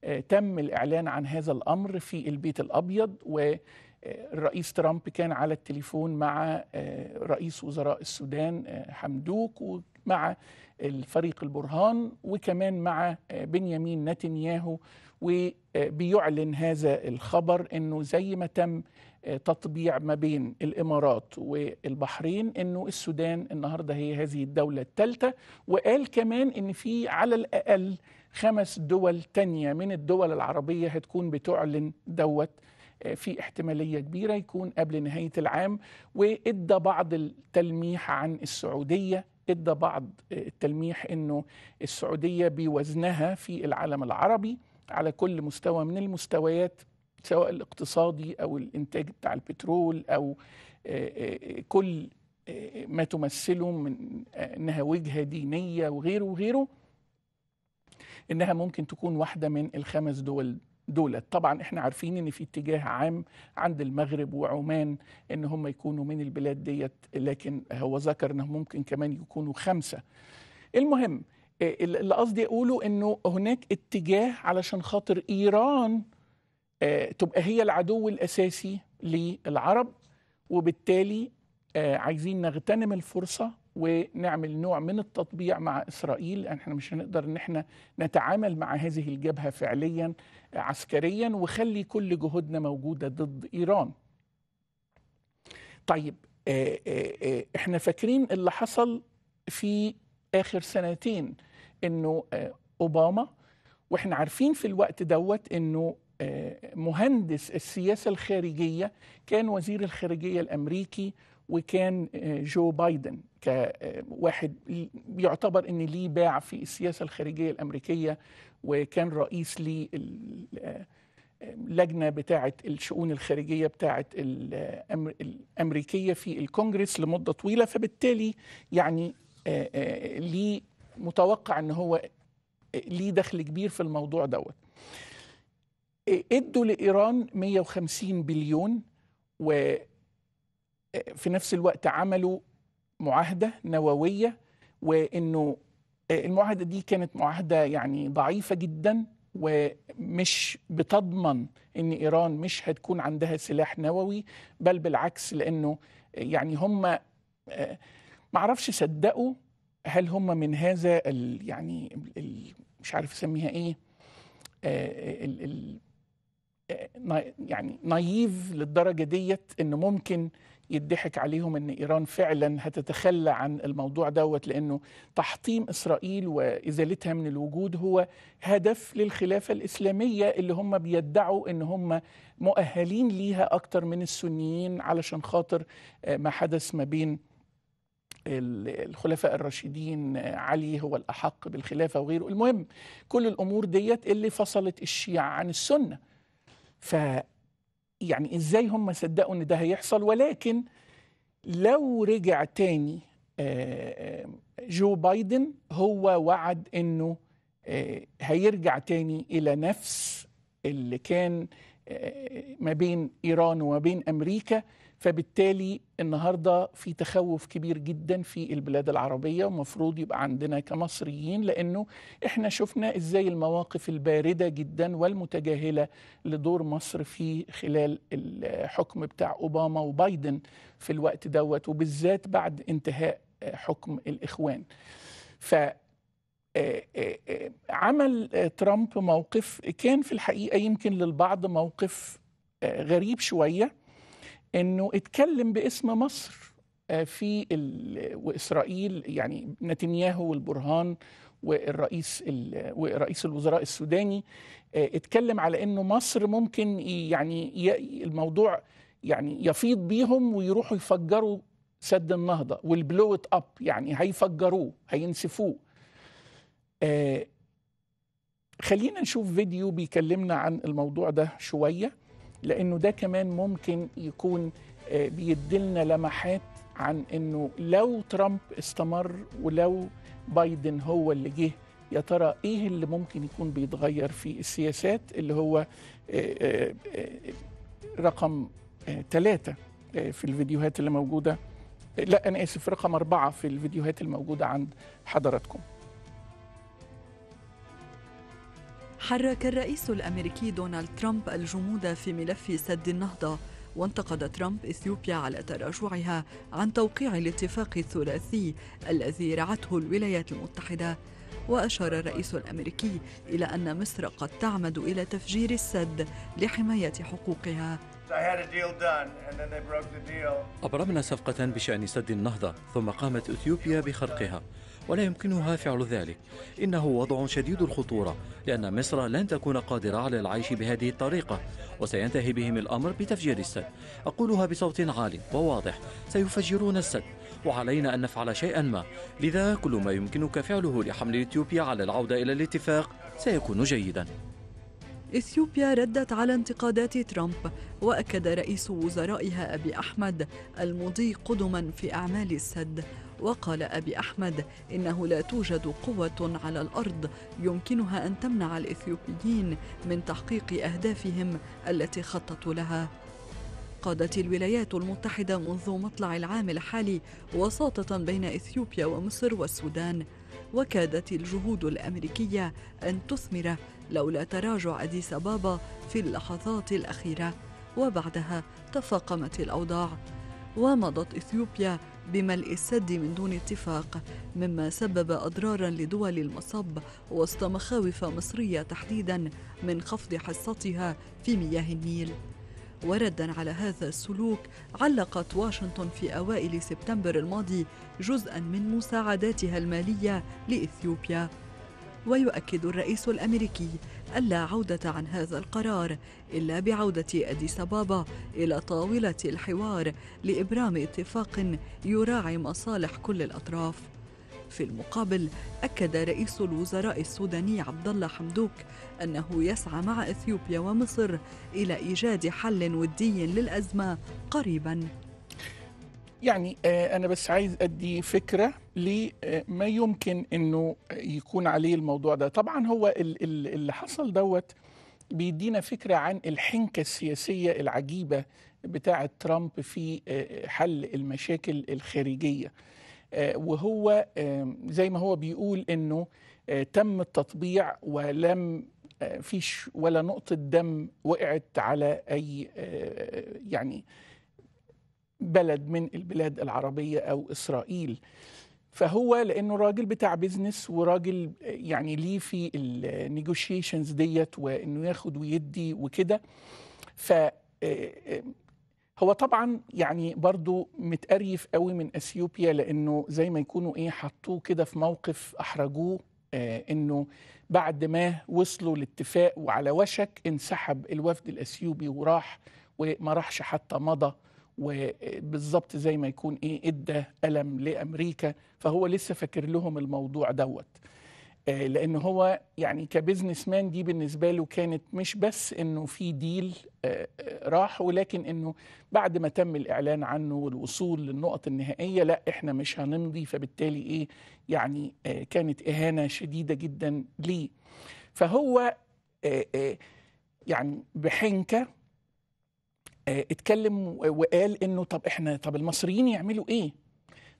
آه، تم الإعلان عن هذا الأمر في البيت الأبيض والرئيس آه، ترامب كان على التليفون مع آه، رئيس وزراء السودان حمدوك مع الفريق البرهان وكمان مع بنيامين نتنياهو وبيعلن هذا الخبر انه زي ما تم تطبيع ما بين الامارات والبحرين انه السودان النهارده هي هذه الدوله الثالثه وقال كمان ان في على الاقل خمس دول تانية من الدول العربيه هتكون بتعلن دوت آه، في احتمالية كبيرة يكون قبل نهاية العام وإدى بعض التلميح عن السعودية ادى بعض التلميح انه السعوديه بوزنها في العالم العربي على كل مستوى من المستويات سواء الاقتصادي او الانتاج بتاع البترول او آه، آه، كل آه، ما تمثله من انها وجهه دينيه وغيره وغيره انها ممكن تكون واحده من الخمس دول دولت طبعا احنا عارفين ان في اتجاه عام عند المغرب وعمان ان هم يكونوا من البلاد ديت لكن هو ذكر انهم ممكن كمان يكونوا خمسه المهم آه، اللي قصدي اقوله انه هناك اتجاه علشان خاطر ايران آه، تبقى هي العدو الاساسي للعرب وبالتالي آه، عايزين نغتنم الفرصه ونعمل نوع من التطبيع مع اسرائيل لان احنا مش هنقدر ان احنا نتعامل مع هذه الجبهه فعليا عسكريا وخلي كل جهودنا موجوده ضد ايران. طيب آه، آه، آه، احنا فاكرين اللي حصل في اخر سنتين انه اوباما واحنا عارفين في الوقت دوت انه مهندس السياسه الخارجيه كان وزير الخارجيه الامريكي وكان جو بايدن كواحد يعتبر ان ليه باع في السياسه الخارجيه الامريكيه وكان رئيس للجنه بتاعه الشؤون الخارجيه بتاعه الامريكيه في الكونجرس لمده طويله فبالتالي يعني ليه متوقع ان هو ليه دخل كبير في الموضوع دوت ادوا لايران 150 بليون و في نفس الوقت عملوا معاهده نوويه وانه آه، المعاهده دي كانت معاهده يعني ضعيفه جدا ومش بتضمن ان ايران مش هتكون عندها سلاح نووي بل بالعكس لانه آه، يعني هم آه، معرفش صدقوا هل هم من هذا ال يعني ال مش عارف اسميها ايه ال ال يعني نايف للدرجه ديت ان ممكن يضحك عليهم ان ايران فعلا هتتخلى عن الموضوع دوت لانه تحطيم اسرائيل وازالتها من الوجود هو هدف للخلافه الاسلاميه اللي هم بيدعوا ان هم مؤهلين ليها اكتر من السنيين علشان خاطر آه، ما حدث ما بين الخلفاء الراشدين آه، علي هو الاحق بالخلافه وغيره المهم كل الامور ديت اللي فصلت الشيعه عن السنه ف يعني ازاي هم صدقوا ان ده هيحصل ولكن لو رجع تاني آه، آه، جو بايدن هو وعد انه آه، هيرجع تاني الى نفس اللي كان ما بين ايران وما بين امريكا فبالتالي النهارده في تخوف كبير جدا في البلاد العربيه ومفروض يبقى عندنا كمصريين لانه احنا شفنا ازاي المواقف البارده جدا والمتجاهله لدور مصر في خلال الحكم بتاع اوباما وبايدن في الوقت دوت وبالذات بعد انتهاء حكم الاخوان. ف آه، آه، آه، عمل ترامب موقف كان في الحقيقه يمكن للبعض موقف غريب شويه انه اتكلم باسم مصر آه، في واسرائيل يعني نتنياهو والبرهان والرئيس ورئيس الوزراء السوداني آه، اتكلم على انه مصر ممكن يعني الموضوع يعني يفيض بيهم ويروحوا يفجروا سد النهضه والبلوت اب يعني هيفجروه هينسفوه آه، خلينا نشوف فيديو بيكلمنا عن الموضوع ده شويه لانه ده كمان ممكن يكون آه، بيدلنا لمحات عن انه لو ترامب استمر ولو بايدن هو اللي جه يا ترى ايه اللي ممكن يكون بيتغير في السياسات اللي هو آه، آه، رقم ثلاثة في الفيديوهات اللي موجودة لا أنا آسف رقم أربعة في الفيديوهات الموجودة عند حضراتكم حرك الرئيس الامريكي دونالد ترامب الجمود في ملف سد النهضه وانتقد ترامب اثيوبيا على تراجعها عن توقيع الاتفاق الثلاثي الذي رعته الولايات المتحده واشار الرئيس الامريكي الى ان مصر قد تعمد الى تفجير السد لحمايه حقوقها أبرمنا صفقة بشأن سد النهضة ثم قامت أثيوبيا بخرقها ولا يمكنها فعل ذلك إنه وضع شديد الخطورة لأن مصر لن تكون قادرة على العيش بهذه الطريقة وسينتهي بهم الأمر بتفجير السد أقولها بصوت عال وواضح سيفجرون السد وعلينا أن نفعل شيئا ما لذا كل ما يمكنك فعله لحمل إثيوبيا على العودة إلى الاتفاق سيكون جيدا إثيوبيا ردت على انتقادات ترامب وأكد رئيس وزرائها أبي أحمد المضي قدما في أعمال السد وقال أبي أحمد إنه لا توجد قوة على الأرض يمكنها أن تمنع الإثيوبيين من تحقيق أهدافهم التي خططوا لها قادت الولايات المتحدة منذ مطلع العام الحالي وساطة بين إثيوبيا ومصر والسودان وكادت الجهود الأمريكية أن تثمر لولا تراجع أديس أبابا في اللحظات الأخيرة وبعدها تفاقمت الأوضاع ومضت إثيوبيا بملء السد من دون اتفاق مما سبب أضرارا لدول المصب وسط مخاوف مصرية تحديدا من خفض حصتها في مياه النيل وردا على هذا السلوك علقت واشنطن في اوائل سبتمبر الماضي جزءا من مساعداتها الماليه لاثيوبيا ويؤكد الرئيس الامريكي ألا عودة عن هذا القرار إلا بعودة أديس بابا إلى طاولة الحوار لإبرام اتفاق يراعي مصالح كل الأطراف في المقابل أكد رئيس الوزراء السوداني عبد الله حمدوك أنه يسعى مع إثيوبيا ومصر إلى إيجاد حل ودي للأزمة قريباً يعني آه, أنا بس عايز أدي فكرة لما آه, يمكن أنه يكون عليه الموضوع ده طبعا هو اللي حصل دوت بيدينا فكرة عن الحنكة السياسية العجيبة بتاعة ترامب في آه, حل المشاكل الخارجية وهو زي ما هو بيقول أنه تم التطبيع ولم فيش ولا نقطة دم وقعت على أي يعني بلد من البلاد العربية أو إسرائيل فهو لانه راجل بتاع بيزنس وراجل يعني ليه في النيجوشيشنز ديت وانه ياخد ويدي وكده ف آه، آه، هو طبعا يعني برضو متقريف قوي من اثيوبيا لانه زي ما يكونوا ايه حطوه كده في موقف احرجوه آه، انه بعد ما وصلوا لاتفاق وعلى وشك انسحب الوفد الاثيوبي وراح وما راحش حتى مضى وبالظبط زي ما يكون ايه ادى الم لامريكا فهو لسه فاكر لهم الموضوع دوت آه، لان هو يعني كبزنس مان دي بالنسبه له كانت مش بس انه في ديل آه، آه، راح ولكن انه بعد ما تم الاعلان عنه والوصول للنقط النهائيه لا احنا مش هنمضي فبالتالي ايه يعني كانت اهانه شديده جدا ليه فهو يعني بحنكه آه، اتكلم وقال انه طب احنا طب المصريين يعملوا ايه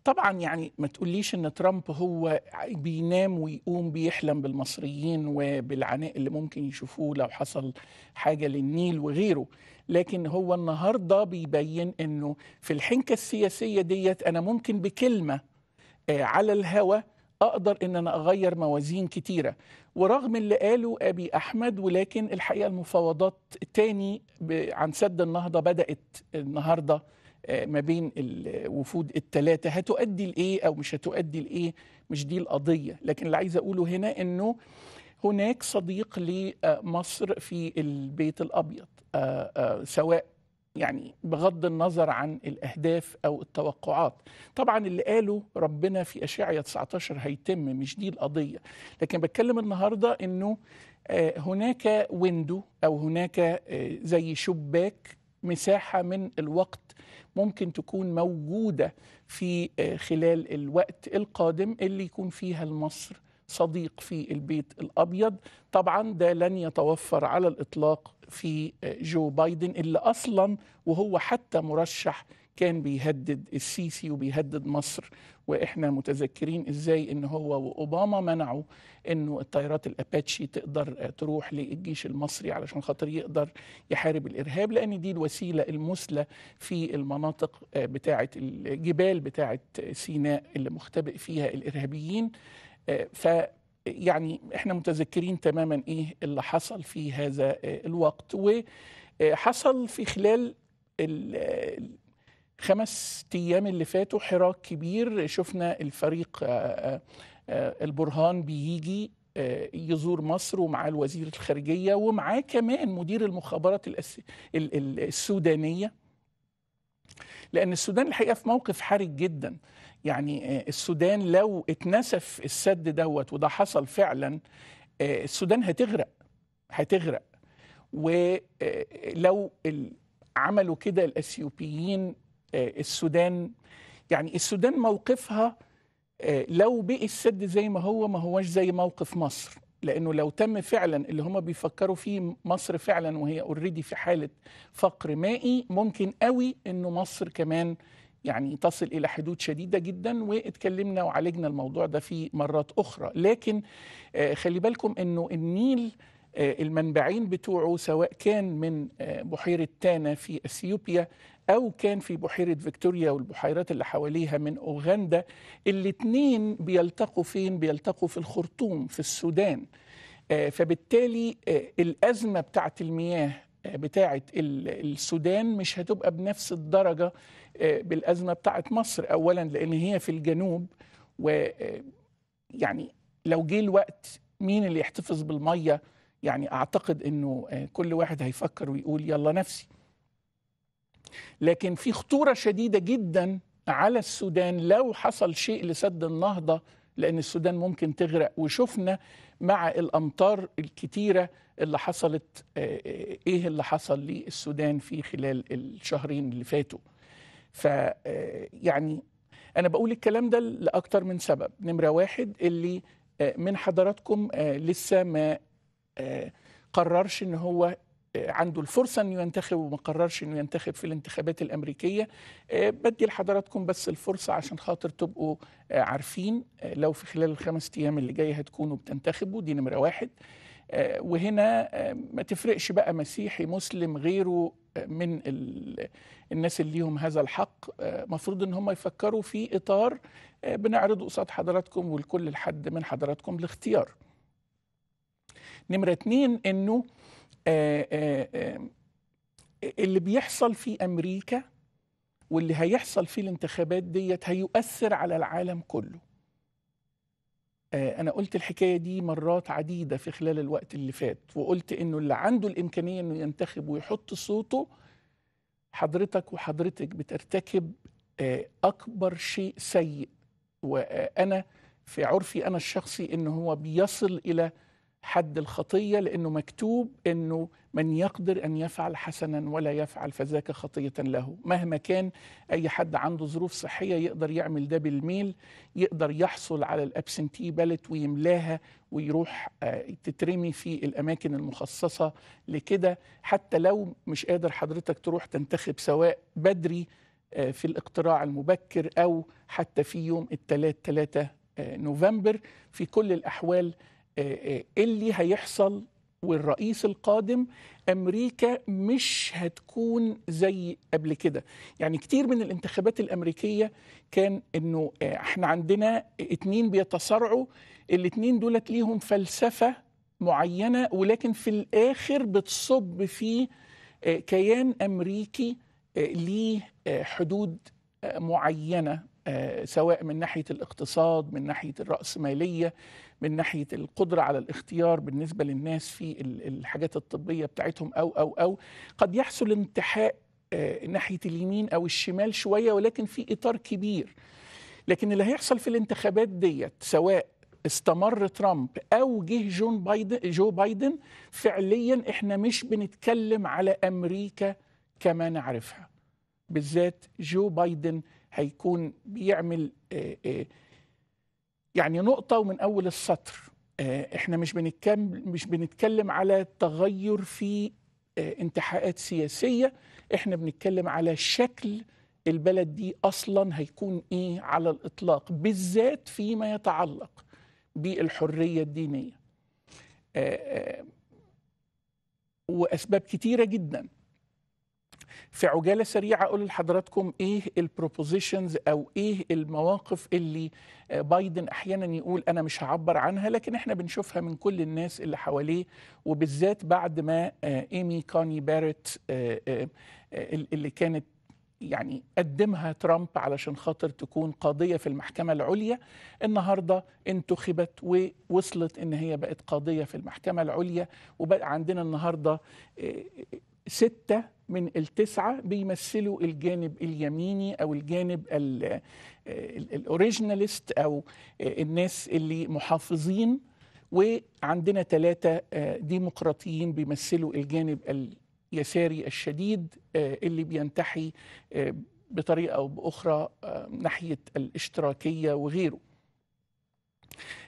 طبعا يعني ما تقوليش ان ترامب هو بينام ويقوم بيحلم بالمصريين وبالعناء اللي ممكن يشوفوه لو حصل حاجه للنيل وغيره لكن هو النهارده بيبين انه في الحنكه السياسيه ديت انا ممكن بكلمه آه، على الهوى اقدر ان انا اغير موازين كتيره ورغم اللي قاله ابي احمد ولكن الحقيقه المفاوضات تاني عن سد النهضه بدات النهارده آه، ما بين الوفود الثلاثه هتؤدي لايه او مش هتؤدي لايه مش دي القضيه لكن اللي عايز اقوله هنا انه هناك صديق لمصر في البيت الابيض آه، آه، سواء يعني بغض النظر عن الأهداف أو التوقعات طبعا اللي قاله ربنا في أشعية 19 هيتم مش دي القضية لكن بتكلم النهاردة أنه آه، هناك ويندو أو هناك آه، زي شباك مساحة من الوقت ممكن تكون موجودة في آه، خلال الوقت القادم اللي يكون فيها المصر صديق في البيت الابيض طبعا ده لن يتوفر على الاطلاق في جو بايدن اللي اصلا وهو حتى مرشح كان بيهدد السيسي وبيهدد مصر واحنا متذكرين ازاي ان هو واوباما منعوا انه الطائرات الاباتشي تقدر تروح للجيش المصري علشان خاطر يقدر يحارب الارهاب لان دي الوسيله المثلى في المناطق بتاعه الجبال بتاعه سيناء اللي مختبئ فيها الارهابيين آه، ف يعني احنا متذكرين تماما ايه اللي حصل في هذا آه، الوقت وحصل في خلال الخمس ايام اللي فاتوا حراك كبير شفنا الفريق آه، البرهان بيجي يزور مصر ومعاه الوزير الخارجيه ومعاه كمان مدير المخابرات السودانيه لان السودان الحقيقه في موقف حرج جدا يعني آه، السودان لو اتنسف السد دوت وده حصل فعلا آه، السودان هتغرق هتغرق ولو آه، عملوا كده الاثيوبيين السودان يعني السودان موقفها لو بقي السد زي ما هو ما هوش زي موقف مصر لانه لو تم فعلا اللي هم بيفكروا فيه مصر فعلا وهي اوريدي في حاله فقر مائي ممكن قوي انه مصر كمان يعني تصل الى حدود شديده جدا واتكلمنا وعالجنا الموضوع ده في مرات اخرى لكن آه، خلي بالكم انه النيل آه، المنبعين بتوعه سواء كان من آه، بحيره تانا في اثيوبيا او كان في بحيره فيكتوريا والبحيرات اللي حواليها من اوغندا الاثنين بيلتقوا فين بيلتقوا في الخرطوم في السودان فبالتالي الازمه بتاعه المياه بتاعه السودان مش هتبقى بنفس الدرجه آه، بالأزمة بتاعت مصر أولا لأن هي في الجنوب و آه، يعني لو جه الوقت مين اللي يحتفظ بالمية يعني أعتقد أنه آه، كل واحد هيفكر ويقول يلا نفسي لكن في خطورة شديدة جدا على السودان لو حصل شيء لسد النهضة لأن السودان ممكن تغرق وشفنا مع الأمطار الكتيرة اللي حصلت إيه اللي حصل للسودان في خلال الشهرين اللي فاتوا ف آه، يعني انا بقول الكلام ده لاكتر من سبب نمره واحد اللي آه، من حضراتكم آه، لسه ما قررش ان هو عنده الفرصه انه ينتخب وما قررش انه ينتخب في الانتخابات الامريكيه بدي لحضراتكم بس الفرصه عشان خاطر تبقوا عارفين لو في خلال الخمس ايام اللي جايه هتكونوا بتنتخبوا دي نمره واحد وهنا ما تفرقش بقى مسيحي مسلم غيره من الناس اللي ليهم هذا الحق آه، مفروض ان هم يفكروا في اطار آه، بنعرضه قصاد حضراتكم ولكل الحد من حضراتكم الاختيار نمرة اتنين انه آه، اللي بيحصل في امريكا واللي هيحصل في الانتخابات ديت هيؤثر على العالم كله آه، أنا قلت الحكاية دي مرات عديدة في خلال الوقت اللي فات وقلت إنه اللي عنده الإمكانية إنه ينتخب ويحط صوته حضرتك وحضرتك بترتكب آه، أكبر شيء سيء وأنا في عرفي أنا الشخصي إن هو بيصل إلى حد الخطية لأنه مكتوب أنه من يقدر أن يفعل حسنا ولا يفعل فذاك خطية له مهما كان أي حد عنده ظروف صحية يقدر يعمل ده بالميل يقدر يحصل على الأبسنتي بالت ويملاها ويروح آه، تترمي في الأماكن المخصصة لكده حتى لو مش قادر حضرتك تروح تنتخب سواء بدري آه، في الاقتراع المبكر أو حتى في يوم الثلاث 3 آه، نوفمبر في كل الأحوال آه، آه، اللي هيحصل والرئيس القادم امريكا مش هتكون زي قبل كده يعني كتير من الانتخابات الامريكيه كان انه آه، احنا عندنا اتنين بيتصارعوا الاتنين دولت ليهم فلسفه معينه ولكن في الاخر بتصب في كيان امريكي ليه حدود معينه آه، سواء من ناحيه الاقتصاد من ناحيه الراسماليه من ناحيه القدره على الاختيار بالنسبه للناس في الحاجات الطبيه بتاعتهم او او او قد يحصل انتحاء آه، ناحيه اليمين او الشمال شويه ولكن في اطار كبير لكن اللي هيحصل في الانتخابات ديت سواء استمر ترامب او جه جون بايدن جو بايدن فعليا احنا مش بنتكلم على امريكا كما نعرفها بالذات جو بايدن هيكون بيعمل آه، آه، يعني نقطة ومن أول السطر آه، احنا مش بنتكلم مش بنتكلم على تغير في انتحاءات سياسية احنا بنتكلم على شكل البلد دي أصلا هيكون إيه على الإطلاق بالذات فيما يتعلق بالحرية الدينية وأسباب كتيرة جدا في عجاله سريعه اقول لحضراتكم ايه البروبوزيشنز او ايه المواقف اللي بايدن آه، احيانا يقول انا مش هعبر عنها لكن احنا بنشوفها من كل الناس اللي حواليه وبالذات بعد ما ايمي كاني بارت اللي كانت يعني قدمها ترامب علشان خاطر تكون قاضية في المحكمة العليا النهاردة انتخبت ووصلت ان هي بقت قاضية في المحكمة العليا وبقى عندنا النهاردة آه، آه، ستة من التسعة بيمثلوا الجانب اليميني أو الجانب الأوريجيناليست أو الناس اللي محافظين وعندنا ثلاثة آه، ديمقراطيين بيمثلوا الجانب اليساري الشديد آه، اللي بينتحي آه، بطريقة أو بأخرى ناحية الاشتراكية وغيره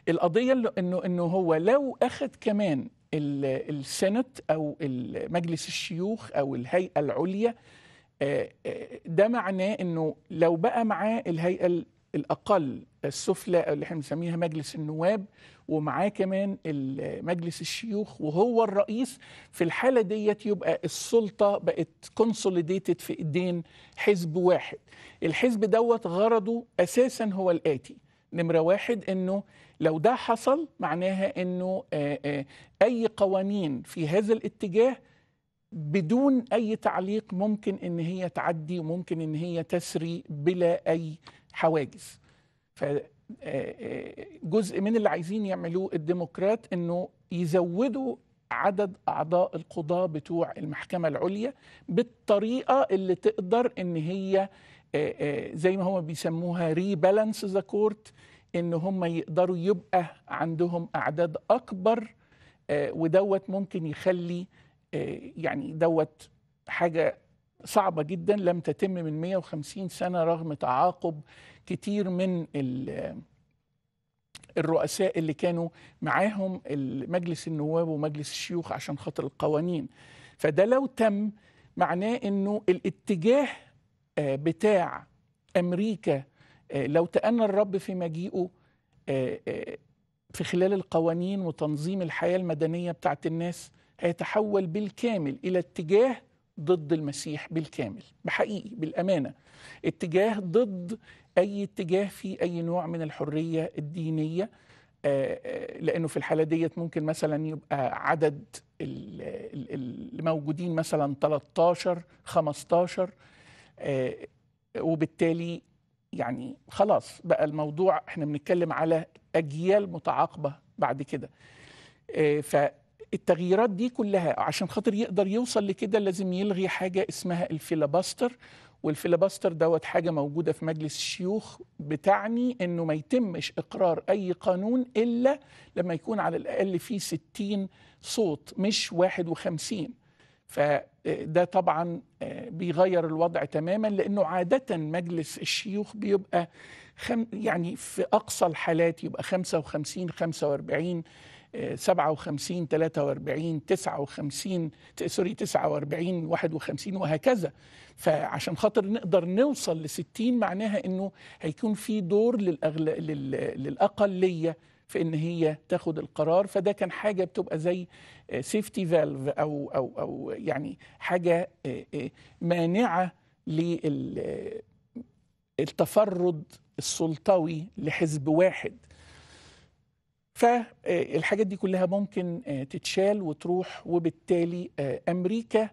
القضية إنه إنه هو لو أخذ كمان السنت او مجلس الشيوخ او الهيئه العليا آه، آه، ده معناه انه لو بقى معاه الهيئه الاقل السفلى اللي احنا بنسميها مجلس النواب ومعاه كمان مجلس الشيوخ وهو الرئيس في الحاله ديت يبقى السلطه بقت كونسوليديتد في ايدين حزب واحد الحزب دوت غرضه اساسا هو الاتي نمرة واحد أنه لو ده حصل معناها أنه أي قوانين في هذا الاتجاه بدون أي تعليق ممكن أن هي تعدي وممكن أن هي تسري بلا أي حواجز فجزء من اللي عايزين يعملوه الديمقراط أنه يزودوا عدد أعضاء القضاة بتوع المحكمة العليا بالطريقة اللي تقدر أن هي آه، آه، زي ما هم بيسموها ريبالانس ذا كورت ان هم يقدروا يبقى عندهم اعداد اكبر آه، ودوت ممكن يخلي يعني دوت حاجه صعبه جدا لم تتم من 150 سنه رغم تعاقب كتير من الرؤساء اللي كانوا معاهم مجلس النواب ومجلس الشيوخ عشان خاطر القوانين فده لو تم معناه انه الاتجاه آه، بتاع امريكا آه، لو تأنى الرب في مجيئه آه، في خلال القوانين وتنظيم الحياة المدنية بتاعت الناس هيتحول بالكامل إلى اتجاه ضد المسيح بالكامل بحقيقي بالأمانة اتجاه ضد أي اتجاه في أي نوع من الحرية الدينية لأنه في الحالة ديت ممكن مثلا يبقى عدد الموجودين مثلا 13 15 آه، وبالتالي يعني خلاص بقى الموضوع احنا بنتكلم على اجيال متعاقبه بعد كده آه، فالتغييرات دي كلها عشان خاطر يقدر يوصل لكده لازم يلغي حاجه اسمها الفيلاباستر والفيلاباستر دوت حاجه موجوده في مجلس الشيوخ بتعني انه ما يتمش اقرار اي قانون الا لما يكون على الاقل فيه 60 صوت مش 51 ف ده طبعا آه، بيغير الوضع تماما لانه عاده مجلس الشيوخ بيبقى خم يعني في اقصى الحالات يبقى 55 45 57 43 59 سوري 49 51 وهكذا فعشان خاطر نقدر نوصل ل 60 معناها انه هيكون في دور للأغل... لل... للاقليه في ان هي تاخد القرار فده كان حاجه بتبقى زي سيفتي آه, فالف او او او يعني حاجه آه, آه, مانعه للتفرد السلطوي لحزب واحد فالحاجات دي كلها ممكن تتشال وتروح وبالتالي امريكا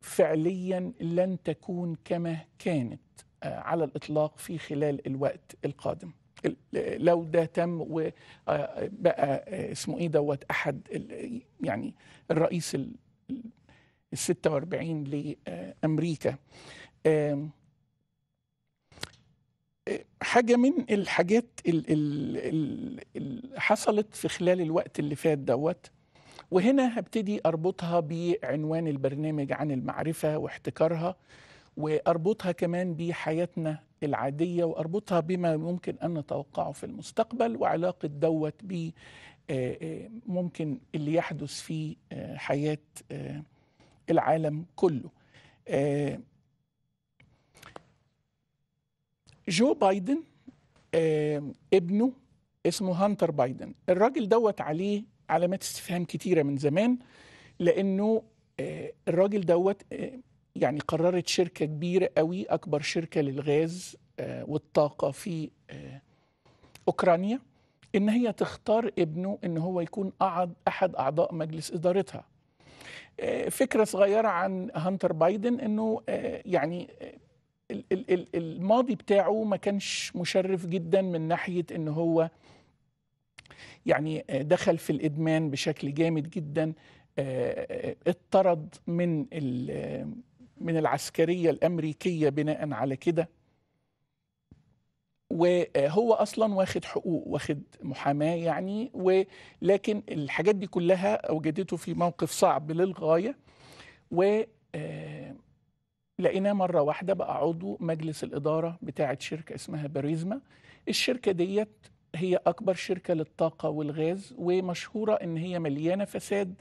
فعليا لن تكون كما كانت على الاطلاق في خلال الوقت القادم لو ده تم وبقى آه، آه، اسمه ايه دوت احد يعني الرئيس ال 46 لامريكا آه، حاجة من الحاجات اللي حصلت في خلال الوقت اللي فات دوت وهنا هبتدي أربطها بعنوان البرنامج عن المعرفة واحتكارها وأربطها كمان بحياتنا العادية وأربطها بما ممكن أن نتوقعه في المستقبل وعلاقة دوت ب آه، آه، ممكن اللي يحدث في آه، حياة العالم كله جو بايدن ابنه اسمه هانتر بايدن الراجل دوت عليه علامات استفهام كتيرة من زمان لأنه الراجل دوت يعني قررت شركه كبيره قوي اكبر شركه للغاز آه، والطاقه في آه، اوكرانيا ان هي تختار ابنه ان هو يكون احد اعضاء مجلس ادارتها آه، فكره صغيره عن هانتر بايدن انه يعني الماضي بتاعه ما كانش مشرف جدا من ناحيه ان هو يعني دخل في الادمان بشكل جامد جدا اطرد من من العسكرية الأمريكية بناء على كده وهو اصلا واخد حقوق واخد محاماه يعني ولكن الحاجات دي كلها اوجدته في موقف صعب للغايه و آه، لقيناه مره واحده بقى عضو مجلس الاداره بتاعه شركه اسمها باريزما الشركه ديت هي اكبر شركه للطاقه والغاز ومشهوره ان هي مليانه فساد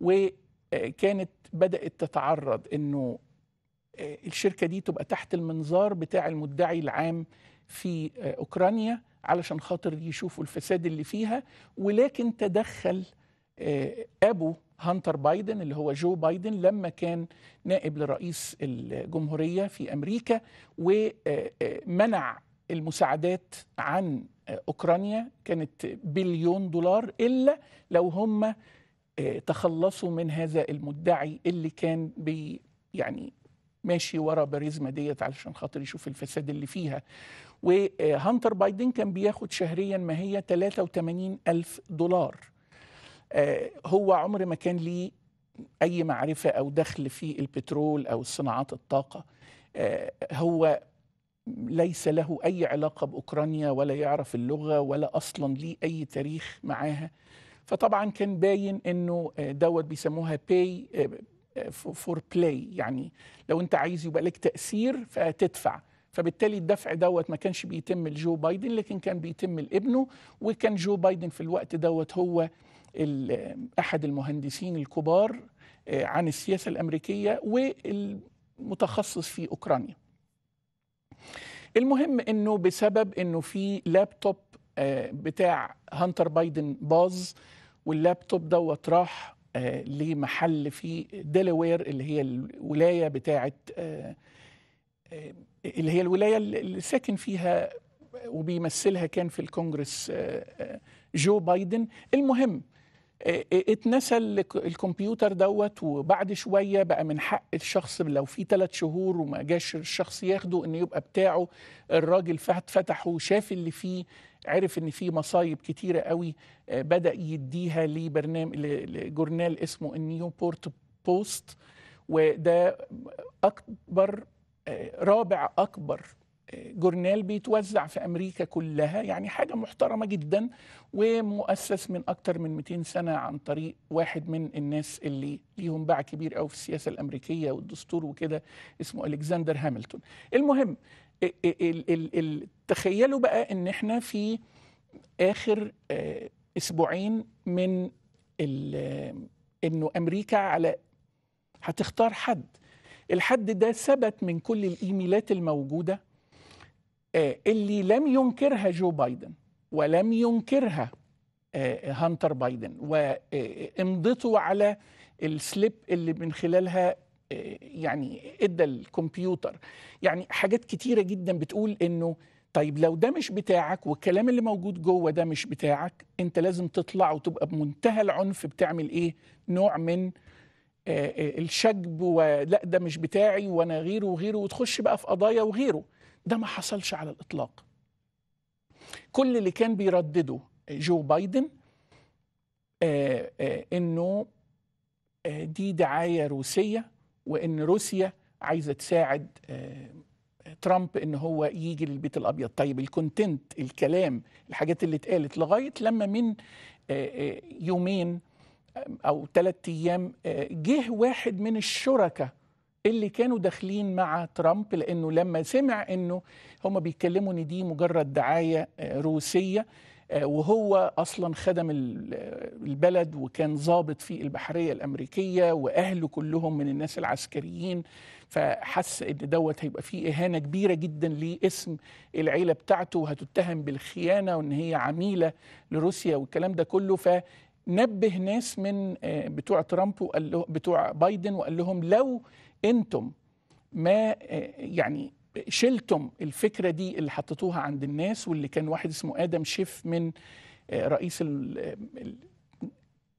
وكانت آه، بدات تتعرض انه آه، الشركه دي تبقى تحت المنظار بتاع المدعي العام في آه، اوكرانيا علشان خاطر يشوفوا الفساد اللي فيها ولكن تدخل آه، ابو هانتر بايدن اللي هو جو بايدن لما كان نائب لرئيس الجمهوريه في امريكا ومنع المساعدات عن اوكرانيا كانت بليون دولار الا لو هم تخلصوا من هذا المدعي اللي كان بي يعني ماشي ورا باريزما ديت علشان خاطر يشوف الفساد اللي فيها وهانتر بايدن كان بياخد شهريا ما هي 83 ألف دولار آه، هو عمر ما كان ليه أي معرفة أو دخل في البترول أو صناعات الطاقة آه، هو ليس له أي علاقة بأوكرانيا ولا يعرف اللغة ولا أصلا ليه أي تاريخ معاها فطبعا كان باين انه آه، دوت بيسموها باي فور بلاي يعني لو انت عايز يبقى لك تاثير فتدفع فبالتالي الدفع دوت ما كانش بيتم لجو بايدن لكن كان بيتم لابنه وكان جو بايدن في الوقت دوت هو آه، احد المهندسين الكبار آه، عن السياسه الامريكيه والمتخصص في اوكرانيا المهم انه بسبب انه في لابتوب بتاع هانتر بايدن باظ واللابتوب دوت راح آه، لمحل في ديلاوير اللي هي الولايه بتاعه آه، آه، اللي هي الولايه اللي ساكن فيها وبيمثلها كان في الكونجرس جو بايدن المهم اتنسى الكمبيوتر دوت وبعد شويه بقى من حق الشخص لو في ثلاث شهور وما جاش الشخص ياخده انه يبقى بتاعه الراجل فتحه شاف اللي فيه عرف ان في مصايب كتيره قوي آه، بدا يديها لبرنامج لجورنال اسمه النيو بورت بوست وده اكبر آه، رابع اكبر آه، جورنال بيتوزع في امريكا كلها يعني حاجه محترمه جدا ومؤسس من اكتر من 200 سنه عن طريق واحد من الناس اللي ليهم باع كبير قوي في السياسه الامريكيه والدستور وكده اسمه الكسندر هاملتون المهم تخيلوا بقى ان احنا في اخر آه, اسبوعين من انه امريكا على هتختار حد الحد ده ثبت من كل الايميلات الموجوده آه، اللي لم ينكرها جو بايدن ولم ينكرها آه، هانتر بايدن وامضته على السليب اللي من خلالها يعني ادى الكمبيوتر يعني حاجات كتيره جدا بتقول انه طيب لو ده مش بتاعك والكلام اللي موجود جوه ده مش بتاعك انت لازم تطلع وتبقى بمنتهى العنف بتعمل ايه نوع من آه، آه، الشجب ولا ده مش بتاعي وانا غيره وغيره وتخش بقى في قضايا وغيره ده ما حصلش على الاطلاق كل اللي كان بيردده جو بايدن آه، انه دي دعايه روسيه وان روسيا عايزه تساعد آه، ترامب ان هو يجي للبيت الابيض طيب الكونتنت الكلام الحاجات اللي اتقالت لغايه لما من آه، آه، يومين او ثلاث ايام جه واحد من الشركاء اللي كانوا داخلين مع ترامب لانه لما سمع انه هم بيتكلموا ان دي مجرد دعايه روسيه آه، وهو اصلا خدم البلد وكان ضابط في البحريه الامريكيه واهله كلهم من الناس العسكريين فحس ان دوت هيبقى فيه اهانه كبيره جدا لاسم العيله بتاعته وهتتهم بالخيانه وان هي عميله لروسيا والكلام ده كله فنبه ناس من آه، بتوع ترامب وقال له بتوع بايدن وقال لهم لو انتم ما آه، يعني شلتم الفكره دي اللي حطيتوها عند الناس واللي كان واحد اسمه ادم شيف من آه، رئيس آه،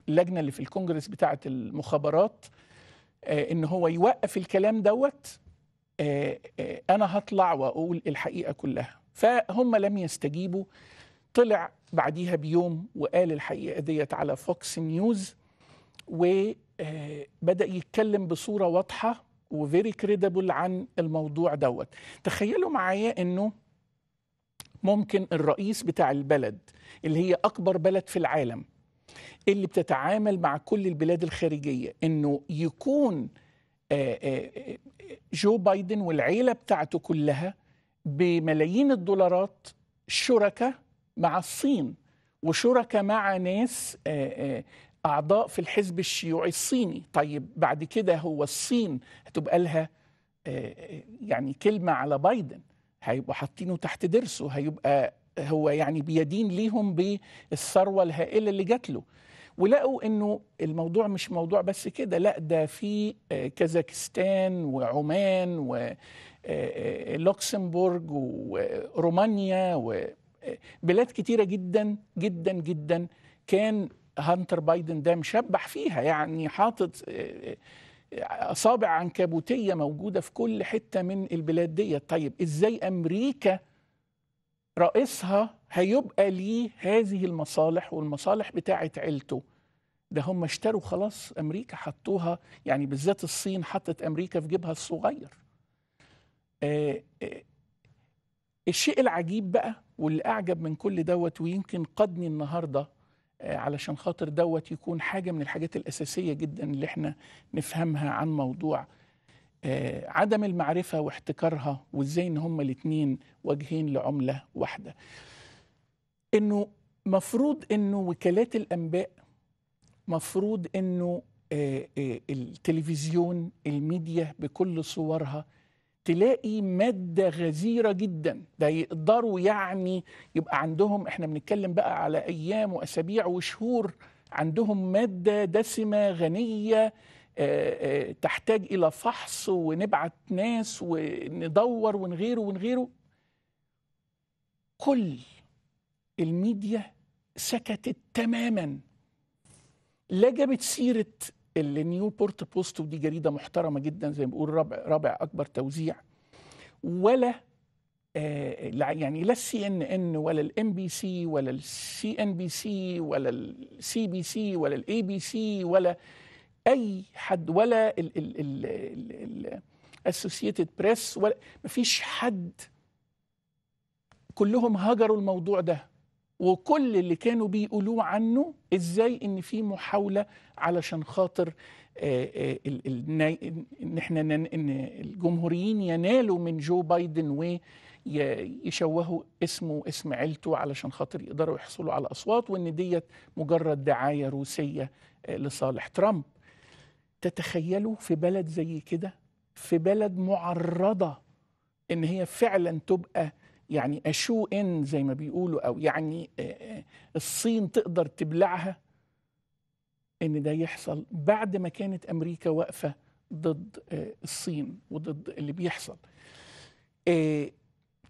اللجنه اللي في الكونجرس بتاعه المخابرات آه، ان هو يوقف الكلام دوت انا هطلع واقول الحقيقه كلها فهم لم يستجيبوا طلع بعديها بيوم وقال الحقيقه ديت على فوكس نيوز وبدا يتكلم بصوره واضحه وفيري كريدبل عن الموضوع دوت تخيلوا معايا انه ممكن الرئيس بتاع البلد اللي هي اكبر بلد في العالم اللي بتتعامل مع كل البلاد الخارجيه انه يكون آه، آه، آه، جو بايدن والعيله بتاعته كلها بملايين الدولارات شركاء مع الصين وشركاء مع ناس أعضاء في الحزب الشيوعي الصيني طيب بعد كده هو الصين هتبقى لها آه، آه، يعني كلمة على بايدن هيبقوا حاطينه تحت درسه هيبقى هو يعني بيدين ليهم بالثروة الهائلة اللي جات له ولقوا انه الموضوع مش موضوع بس كده لا ده في آه، كازاكستان وعمان ولوكسمبورغ ورومانيا وبلاد كتيره جدا جدا جدا كان هانتر بايدن ده مشبح فيها يعني حاطط آه، آه، اصابع عنكبوتيه موجوده في كل حته من البلاد دي طيب ازاي امريكا رئيسها هيبقى ليه هذه المصالح والمصالح بتاعه عيلته ده هم اشتروا خلاص امريكا حطوها يعني بالذات الصين حطت امريكا في جيبها الصغير آه، الشيء العجيب بقى واللي اعجب من كل دوت ويمكن قدني النهارده آه، علشان خاطر دوت يكون حاجة من الحاجات الأساسية جدا اللي احنا نفهمها عن موضوع آه، عدم المعرفة واحتكارها وازاي ان هما الاتنين وجهين لعملة واحدة انه مفروض انه وكالات الانباء مفروض انه آه، التلفزيون الميديا بكل صورها تلاقي ماده غزيره جدا ده يقدروا يعني يبقى عندهم احنا بنتكلم بقى على ايام واسابيع وشهور عندهم ماده دسمه غنيه آه، آه، تحتاج الى فحص ونبعت ناس وندور ونغيره ونغيره كل الميديا سكتت تماما لا جابت سيره النيوبورت بوست ودي جريده محترمه جدا زي ما بقول رابع رابع اكبر توزيع ولا آه يعني لا السي ان ان ولا الام بي سي ولا السي ان بي سي ولا السي بي سي ولا الاي بي سي ولا اي حد ولا الاسوسيتد بريس ولا مفيش حد كلهم هجروا الموضوع ده وكل اللي كانوا بيقولوه عنه ازاي ان في محاوله علشان خاطر آه، آه، ان احنا ان الجمهوريين ينالوا من جو بايدن ويشوهوا اسمه واسم عيلته علشان خاطر يقدروا يحصلوا على اصوات وان ديت مجرد دعايه روسيه آه، لصالح ترامب تتخيلوا في بلد زي كده في بلد معرضه ان هي فعلا تبقى يعني اشو ان زي ما بيقولوا او يعني الصين تقدر تبلعها ان ده يحصل بعد ما كانت امريكا واقفه ضد الصين وضد اللي بيحصل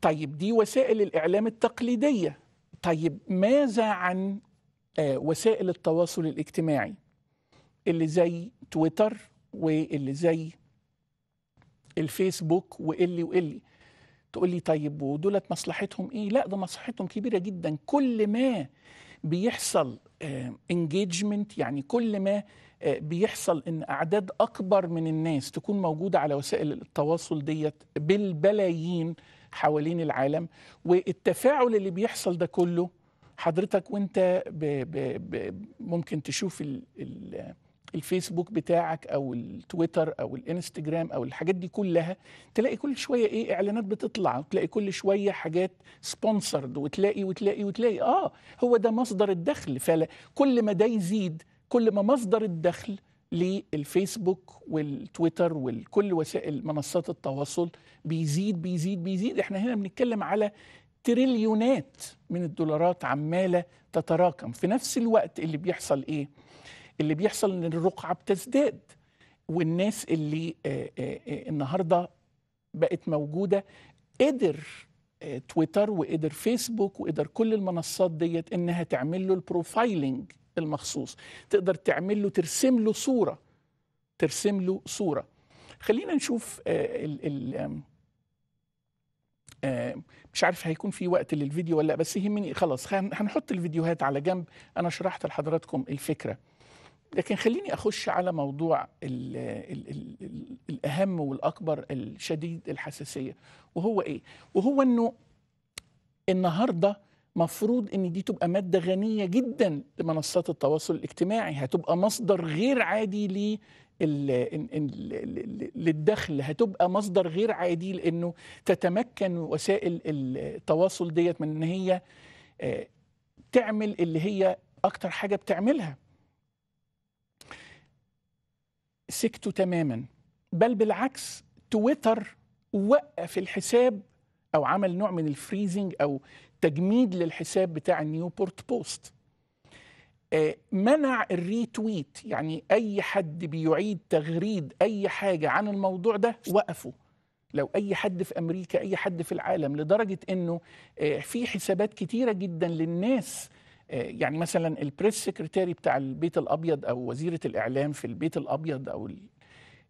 طيب دي وسائل الاعلام التقليديه طيب ماذا عن وسائل التواصل الاجتماعي اللي زي تويتر واللي زي الفيسبوك واللي واللي تقول لي طيب ودولت مصلحتهم ايه لا ده مصلحتهم كبيره جدا كل ما بيحصل انجيجمنت آه، يعني كل ما آه، بيحصل ان اعداد اكبر من الناس تكون موجوده على وسائل التواصل ديت بالبلايين حوالين العالم والتفاعل اللي بيحصل ده كله حضرتك وانت بـ بـ بـ ممكن تشوف ال ال الفيسبوك بتاعك او التويتر او الانستجرام او الحاجات دي كلها تلاقي كل شويه ايه اعلانات بتطلع وتلاقي كل شويه حاجات سبونسرد وتلاقي وتلاقي وتلاقي اه هو ده مصدر الدخل فكل كل ما ده يزيد كل ما مصدر الدخل للفيسبوك والتويتر وكل وسائل منصات التواصل بيزيد بيزيد بيزيد احنا هنا بنتكلم على تريليونات من الدولارات عماله تتراكم في نفس الوقت اللي بيحصل ايه اللي بيحصل ان الرقعه بتزداد والناس اللي النهارده بقت موجوده قدر تويتر وقدر فيسبوك وقدر كل المنصات ديت انها تعمل له البروفايلنج المخصوص تقدر تعمل له ترسم له صوره ترسم له صوره خلينا نشوف ال ال مش عارف هيكون في وقت للفيديو ولا بس يهمني خلاص هنحط الفيديوهات على جنب انا شرحت لحضراتكم الفكره لكن خليني اخش على موضوع الـ الـ الـ الـ الاهم والاكبر الشديد الحساسيه وهو ايه وهو انه النهارده مفروض ان دي تبقى ماده غنيه جدا لمنصات التواصل الاجتماعي هتبقى مصدر غير عادي لل للدخل هتبقى مصدر غير عادي لانه تتمكن وسائل التواصل ديت من ان هي آه، تعمل اللي هي اكتر حاجه بتعملها سكتوا تماما بل بالعكس تويتر وقف الحساب او عمل نوع من الفريزنج او تجميد للحساب بتاع نيوبورت بوست آه، منع الريتويت يعني اي حد بيعيد تغريد اي حاجه عن الموضوع ده وقفه لو اي حد في امريكا اي حد في العالم لدرجه انه آه، في حسابات كتيره جدا للناس آه، يعني مثلا البريس سكرتاري بتاع البيت الابيض او وزيره الاعلام في البيت الابيض او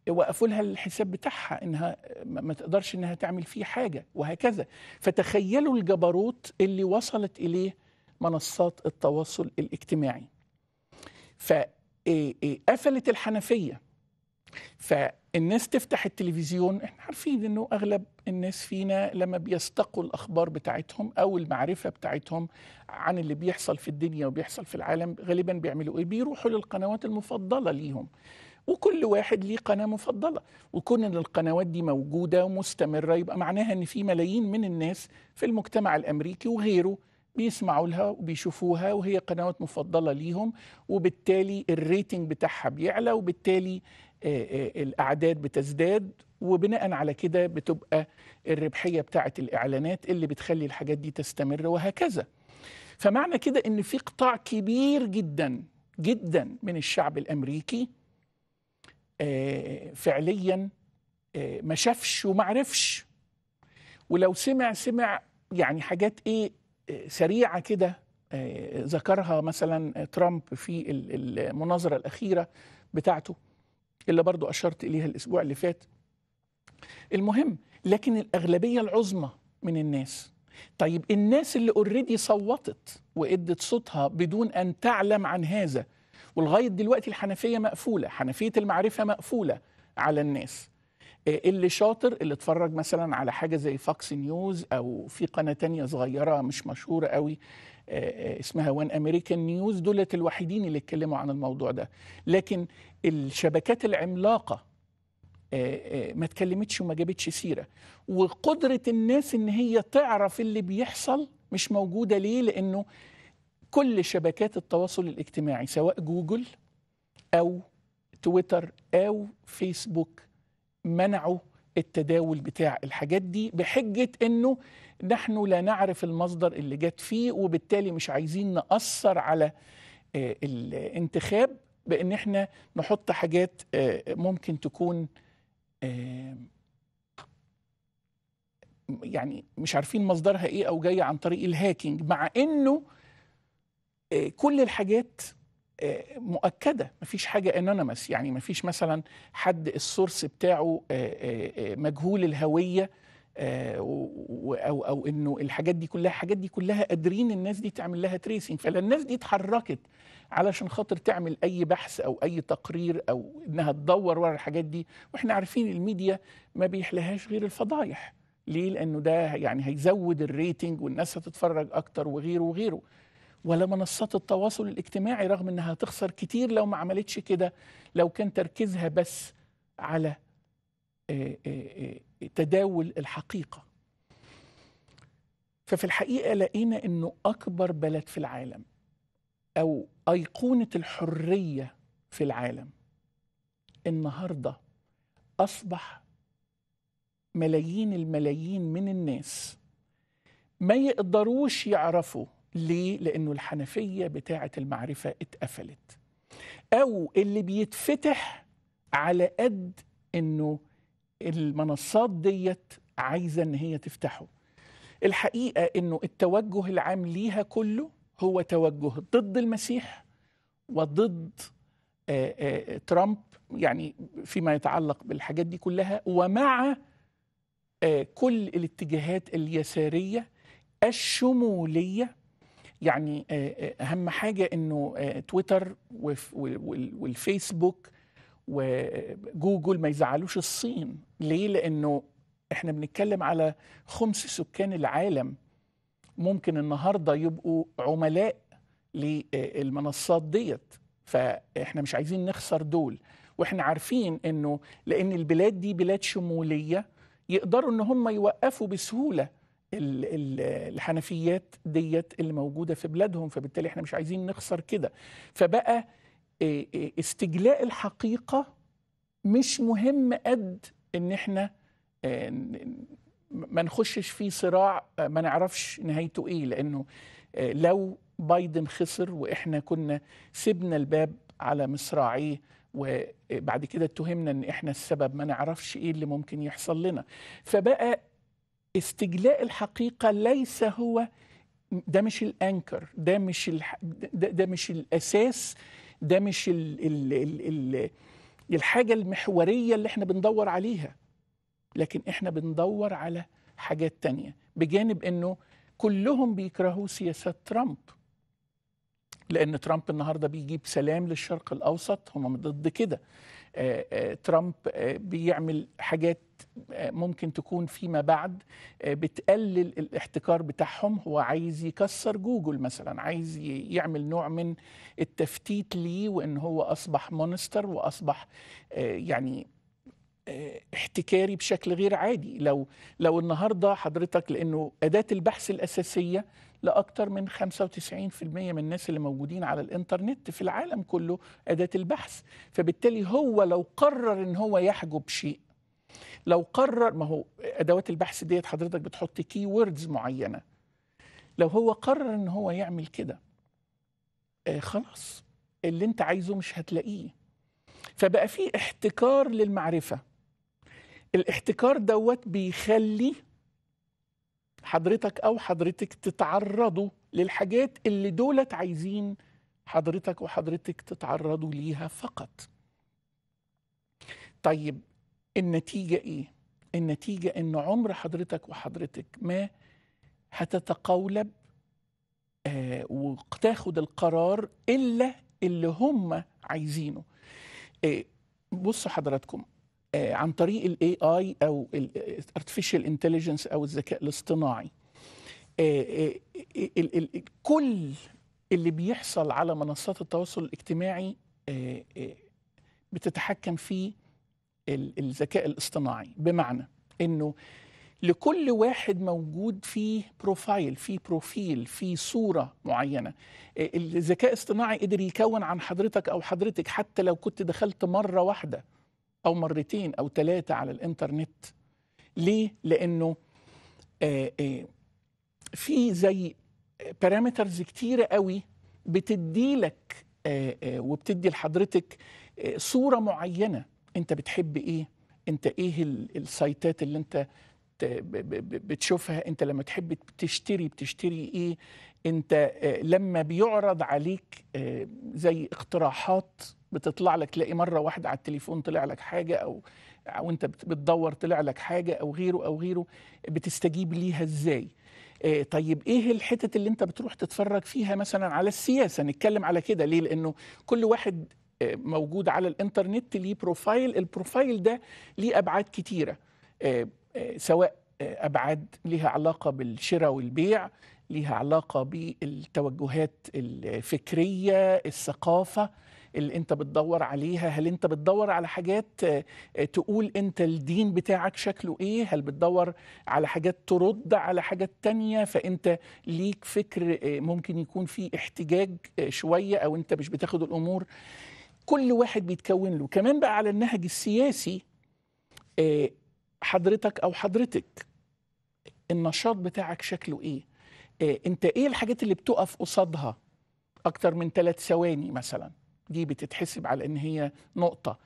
وقفوا لها الحساب بتاعها انها ما تقدرش انها تعمل فيه حاجه وهكذا فتخيلوا الجبروت اللي وصلت اليه منصات التواصل الاجتماعي فقفلت آه، آه، الحنفيه فالناس تفتح التلفزيون احنا عارفين انه اغلب الناس فينا لما بيستقوا الاخبار بتاعتهم او المعرفه بتاعتهم عن اللي بيحصل في الدنيا وبيحصل في العالم غالبا بيعملوا ايه بيروحوا للقنوات المفضله ليهم وكل واحد ليه قناه مفضله وكون ان القنوات دي موجوده ومستمره يبقى معناها ان في ملايين من الناس في المجتمع الامريكي وغيره بيسمعوا لها وبيشوفوها وهي قنوات مفضله ليهم وبالتالي الريتنج بتاعها بيعلى وبالتالي آه، آه، الاعداد بتزداد وبناء على كده بتبقى الربحيه بتاعه الاعلانات اللي بتخلي الحاجات دي تستمر وهكذا فمعنى كده ان في قطاع كبير جدا جدا من الشعب الامريكي آه، فعليا ما شافش وما عرفش ولو سمع سمع يعني حاجات ايه سريعه كده ذكرها مثلا ترامب في المناظره الاخيره بتاعته اللي برضو أشرت إليها الأسبوع اللي فات المهم لكن الأغلبية العظمى من الناس طيب الناس اللي اوريدي صوتت وادت صوتها بدون ان تعلم عن هذا ولغايه دلوقتي الحنفيه مقفوله حنفيه المعرفه مقفوله على الناس آه، اللي شاطر اللي اتفرج مثلا على حاجه زي فاكس نيوز او في قناه تانية صغيره مش مشهوره قوي آه، آه، اسمها وان امريكان نيوز دولت الوحيدين اللي اتكلموا عن الموضوع ده لكن الشبكات العملاقه آه، آه، ما اتكلمتش وما جابتش سيره وقدره الناس ان هي تعرف اللي بيحصل مش موجوده ليه لانه كل شبكات التواصل الاجتماعي سواء جوجل او تويتر او فيسبوك منعوا التداول بتاع الحاجات دي بحجه انه نحن لا نعرف المصدر اللي جت فيه وبالتالي مش عايزين ناثر على آه، الانتخاب بان احنا نحط حاجات آه، ممكن تكون آه، يعني مش عارفين مصدرها ايه او جايه عن طريق الهاكينج مع انه آه، كل الحاجات مؤكده مفيش حاجه انونيمس يعني مفيش مثلا حد السورس بتاعه مجهول الهويه او او انه الحاجات دي كلها الحاجات دي كلها قادرين الناس دي تعمل لها تريسنج فلا الناس دي اتحركت علشان خاطر تعمل اي بحث او اي تقرير او انها تدور ورا الحاجات دي واحنا عارفين الميديا ما بيحلهاش غير الفضايح ليه لانه ده يعني هيزود الريتنج والناس هتتفرج اكتر وغيره وغيره ولا منصات التواصل الاجتماعي رغم انها هتخسر كتير لو ما عملتش كده لو كان تركيزها بس على آه، آه، آه، تداول الحقيقه ففي الحقيقه لقينا انه اكبر بلد في العالم او ايقونه الحريه في العالم النهارده اصبح ملايين الملايين من الناس ما يقدروش يعرفوا ليه لانه الحنفيه بتاعه المعرفه اتقفلت او اللي بيتفتح على قد انه المنصات ديت عايزه ان هي تفتحه الحقيقه انه التوجه العام ليها كله هو توجه ضد المسيح وضد آه، آه، ترامب يعني فيما يتعلق بالحاجات دي كلها ومع آه، كل الاتجاهات اليساريه الشموليه يعني اهم حاجه انه تويتر والفيسبوك وجوجل ما يزعلوش الصين ليه لانه احنا بنتكلم على خمس سكان العالم ممكن النهارده يبقوا عملاء للمنصات ديت فاحنا مش عايزين نخسر دول واحنا عارفين انه لان البلاد دي بلاد شموليه يقدروا ان هم يوقفوا بسهوله الحنفيات ديت اللي موجوده في بلادهم فبالتالي احنا مش عايزين نخسر كده فبقى آه، آه، استجلاء الحقيقه مش مهم قد ان احنا آه، ما نخشش في صراع آه، ما نعرفش نهايته ايه لانه آه، لو بايدن خسر واحنا كنا سبنا الباب على مصراعيه وبعد آه، كده اتهمنا ان احنا السبب ما نعرفش ايه اللي ممكن يحصل لنا فبقى استجلاء الحقيقه ليس هو ده مش الانكر ده مش الح... ده, ده مش الاساس ده مش ال... ال... ال... ال... الحاجه المحوريه اللي احنا بندور عليها لكن احنا بندور على حاجات تانية بجانب انه كلهم بيكرهوا سياسات ترامب لان ترامب النهارده بيجيب سلام للشرق الاوسط هم ضد كده آه، آه، ترامب آه، بيعمل حاجات ممكن تكون فيما بعد بتقلل الاحتكار بتاعهم هو عايز يكسر جوجل مثلا عايز يعمل نوع من التفتيت ليه وان هو اصبح مونستر واصبح يعني احتكاري بشكل غير عادي لو لو النهارده حضرتك لانه اداه البحث الاساسيه لاكثر من 95% من الناس اللي موجودين على الانترنت في العالم كله اداه البحث فبالتالي هو لو قرر ان هو يحجب شيء لو قرر ما هو ادوات البحث ديت حضرتك بتحط كي ووردز معينه لو هو قرر ان هو يعمل كده آه خلاص اللي انت عايزه مش هتلاقيه فبقى في احتكار للمعرفه الاحتكار دوت بيخلي حضرتك او حضرتك تتعرضوا للحاجات اللي دولت عايزين حضرتك وحضرتك تتعرضوا ليها فقط طيب النتيجه ايه النتيجه ان عمر حضرتك وحضرتك ما هتتقولب آه وتاخد القرار الا اللي هم عايزينه آه بصوا حضراتكم آه، عن طريق الاي اي او الارتفيشال انتليجنس او الذكاء الاصطناعي آه، آه، كل اللي بيحصل على منصات التواصل الاجتماعي بتتحكم فيه الذكاء الاصطناعي بمعنى انه لكل واحد موجود فيه بروفايل فيه بروفيل فيه صورة معينة الذكاء الاصطناعي قدر يكون عن حضرتك أو حضرتك حتى لو كنت دخلت مرة واحدة أو مرتين أو ثلاثة على الإنترنت ليه؟ لأنه آه، آه، في زي بارامترز كتيرة قوي بتدي لك آه، وبتدي لحضرتك صورة معينة أنت بتحب إيه؟ أنت إيه السايتات اللي أنت بتشوفها أنت لما تحب تشتري بتشتري إيه؟ أنت لما بيعرض عليك زي اقتراحات بتطلع لك تلاقي مره واحده على التليفون طلع لك حاجه او او انت بتدور طلع لك حاجه او غيره او غيره بتستجيب ليها ازاي آه، طيب ايه الحتت اللي انت بتروح تتفرج فيها مثلا على السياسه نتكلم على كده ليه لانه كل واحد آه، موجود على الانترنت ليه بروفايل البروفايل ده ليه ابعاد كتيره آه، سواء ابعاد ليها علاقه بالشراء والبيع ليها علاقه بالتوجهات الفكريه الثقافه اللي انت بتدور عليها هل انت بتدور على حاجات آه، آه، تقول انت الدين بتاعك شكله ايه هل بتدور على حاجات ترد على حاجات تانية فانت ليك فكر آه، ممكن يكون فيه احتجاج شوية او انت مش بتاخد الامور كل واحد بيتكون له كمان بقى على النهج السياسي حضرتك او حضرتك النشاط بتاعك شكله ايه انت ايه الحاجات اللي بتقف قصادها اكتر من ثلاث ثواني مثلا دي بتتحسب على ان هي نقطه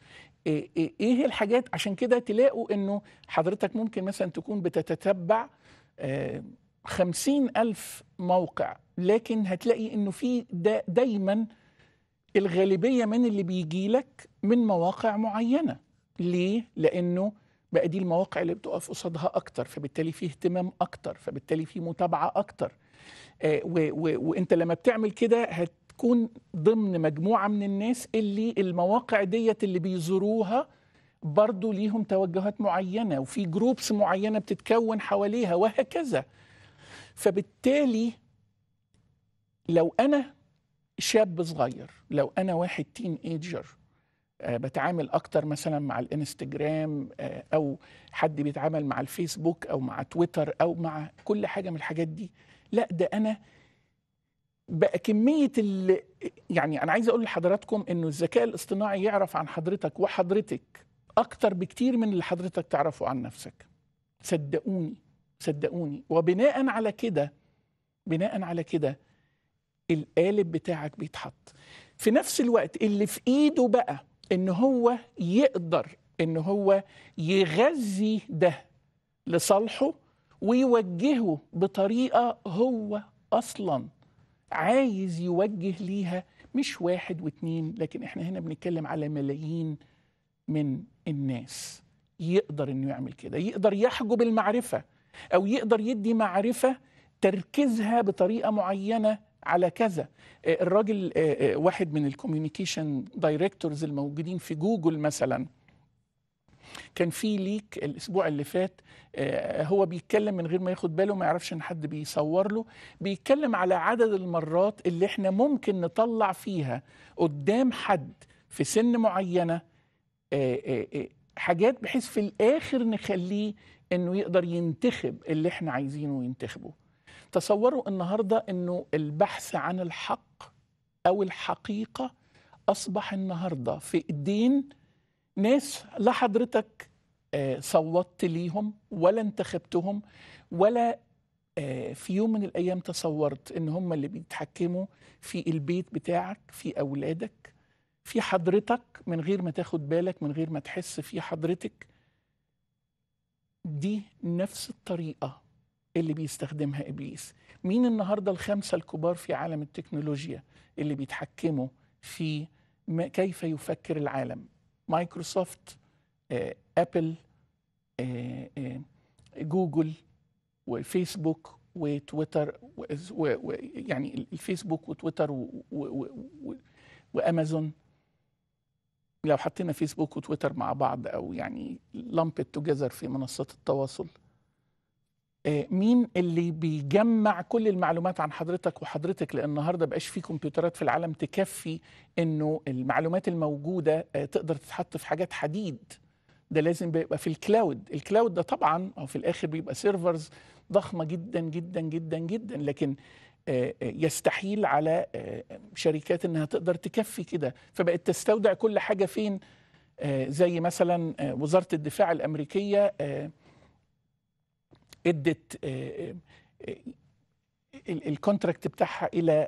ايه الحاجات عشان كده تلاقوا انه حضرتك ممكن مثلا تكون بتتتبع آه، خمسين ألف موقع لكن هتلاقي انه في دا دايما الغالبية من اللي بيجي لك من مواقع معينة ليه؟ لأنه بقى دي المواقع اللي بتقف قصادها أكتر فبالتالي في اهتمام أكتر فبالتالي في متابعة أكتر آه وانت لما بتعمل كده هت تكون ضمن مجموعه من الناس اللي المواقع ديت اللي بيزوروها برضه ليهم توجهات معينه وفي جروبس معينه بتتكون حواليها وهكذا فبالتالي لو انا شاب صغير لو انا واحد تين ايجر آه، بتعامل اكتر مثلا مع الانستجرام آه، او حد بيتعامل مع الفيسبوك او مع تويتر او مع كل حاجه من الحاجات دي لا ده انا بقى كميه ال... يعني انا عايز اقول لحضراتكم انه الذكاء الاصطناعي يعرف عن حضرتك وحضرتك اكتر بكتير من اللي حضرتك تعرفه عن نفسك صدقوني صدقوني وبناء على كده بناء على كده القالب بتاعك بيتحط في نفس الوقت اللي في ايده بقى ان هو يقدر ان هو يغذي ده لصالحه ويوجهه بطريقه هو اصلا عايز يوجه ليها مش واحد واتنين لكن احنا هنا بنتكلم على ملايين من الناس يقدر انه يعمل كده يقدر يحجب المعرفه او يقدر يدي معرفه تركيزها بطريقه معينه على كذا آه، الراجل آه، آه، واحد من الكوميونيكيشن دايركتورز الموجودين في جوجل مثلا كان في ليك الاسبوع اللي فات آه، هو بيتكلم من غير ما ياخد باله ما يعرفش ان حد بيصور له بيتكلم على عدد المرات اللي احنا ممكن نطلع فيها قدام حد في سن معينه آه، آه، حاجات بحيث في الاخر نخليه انه يقدر ينتخب اللي احنا عايزينه ينتخبه تصوروا النهارده انه البحث عن الحق او الحقيقه اصبح النهارده في ايدين ناس لا حضرتك آه، صوتت ليهم ولا انتخبتهم ولا آه، في يوم من الايام تصورت ان هم اللي بيتحكموا في البيت بتاعك في اولادك في حضرتك من غير ما تاخد بالك من غير ما تحس في حضرتك دي نفس الطريقه اللي بيستخدمها ابليس مين النهارده الخمسه الكبار في عالم التكنولوجيا اللي بيتحكموا في كيف يفكر العالم مايكروسوفت ابل جوجل وفيسبوك وتويتر يعني الفيسبوك وتويتر وامازون لو حطينا فيسبوك وتويتر مع بعض او يعني لمبت توجذر في منصات التواصل آه، مين اللي بيجمع كل المعلومات عن حضرتك وحضرتك لان النهارده بقاش في كمبيوترات في العالم تكفي انه المعلومات الموجوده آه، تقدر تتحط في حاجات حديد ده لازم بيبقى في الكلاود الكلاود ده طبعا او في الاخر بيبقى سيرفرز ضخمه جدا جدا جدا جدا لكن آه، يستحيل على شركات انها تقدر تكفي كده فبقت تستودع كل حاجه فين زي مثلا وزاره الدفاع الامريكيه ادت آه، آه، آه، الكونتراكت بتاعها الى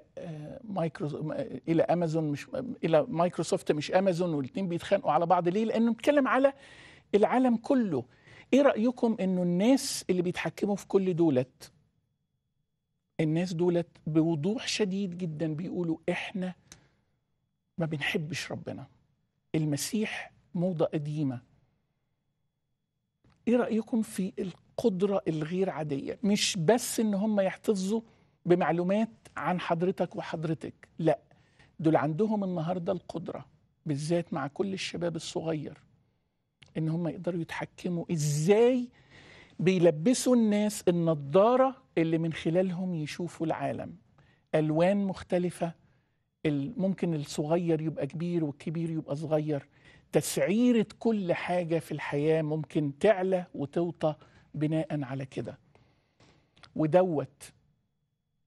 مايكرو الى امازون مش الى مايكروسوفت مش امازون والاثنين بيتخانقوا على بعض ليه؟ لانه بيتكلم على العالم كله ايه رايكم انه الناس اللي بيتحكموا في كل دولت الناس دولت بوضوح شديد جدا بيقولوا احنا ما بنحبش ربنا المسيح موضه قديمه ايه رايكم في القدرة الغير عادية مش بس إن هم يحتفظوا بمعلومات عن حضرتك وحضرتك لا دول عندهم النهاردة القدرة بالذات مع كل الشباب الصغير إن هم يقدروا يتحكموا إزاي بيلبسوا الناس النضارة اللي من خلالهم يشوفوا العالم ألوان مختلفة ممكن الصغير يبقى كبير والكبير يبقى صغير تسعيرة كل حاجة في الحياة ممكن تعلى وتوطى بناء على كده ودوت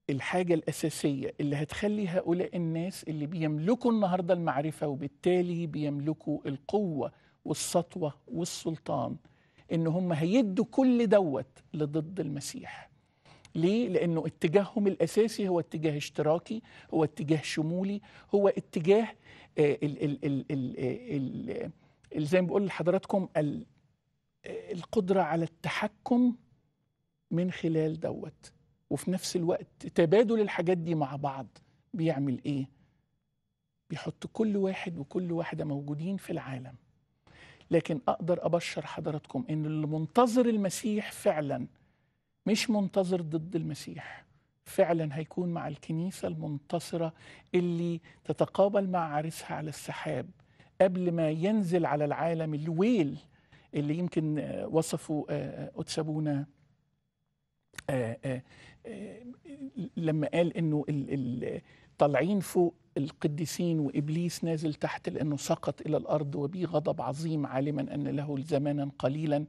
الحاجة الأساسية اللي هتخلي هؤلاء الناس اللي بيملكوا النهاردة المعرفة وبالتالي بيملكوا القوة والسطوة والسلطان إن هم هيدوا كل دوت لضد المسيح ليه؟ لأنه اتجاههم الأساسي هو اتجاه اشتراكي هو اتجاه شمولي هو اتجاه آه، ال ال ال ال زي ما بقول لحضراتكم القدرة على التحكم من خلال دوت وفي نفس الوقت تبادل الحاجات دي مع بعض بيعمل ايه بيحط كل واحد وكل واحدة موجودين في العالم لكن أقدر أبشر حضراتكم إن اللي منتظر المسيح فعلا مش منتظر ضد المسيح فعلا هيكون مع الكنيسة المنتصرة اللي تتقابل مع عريسها على السحاب قبل ما ينزل على العالم الويل اللي يمكن آه، وصفوا أتسابونا آه، آه، لما قال انه طالعين فوق القديسين وابليس نازل تحت لانه سقط الى الارض وبي غضب عظيم عالما ان له زمانا قليلا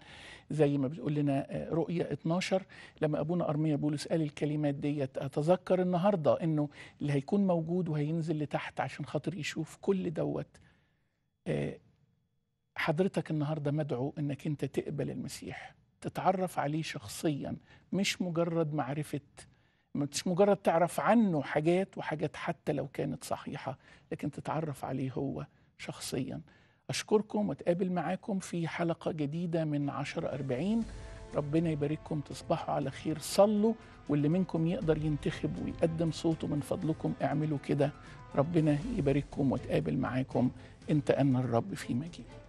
زي ما بيقول لنا رؤيا 12 لما ابونا ارميا بولس قال الكلمات ديت اتذكر النهارده انه اللي هيكون موجود وهينزل لتحت عشان خاطر يشوف كل دوت حضرتك النهارده مدعو انك انت تقبل المسيح تتعرف عليه شخصيا مش مجرد معرفه مش مجرد تعرف عنه حاجات وحاجات حتى لو كانت صحيحه لكن تتعرف عليه هو شخصيا اشكركم واتقابل معاكم في حلقه جديده من 1040 ربنا يبارككم تصبحوا على خير صلوا واللي منكم يقدر ينتخب ويقدم صوته من فضلكم اعملوا كده ربنا يبارككم وتقابل معاكم انت ان الرب في مجيئه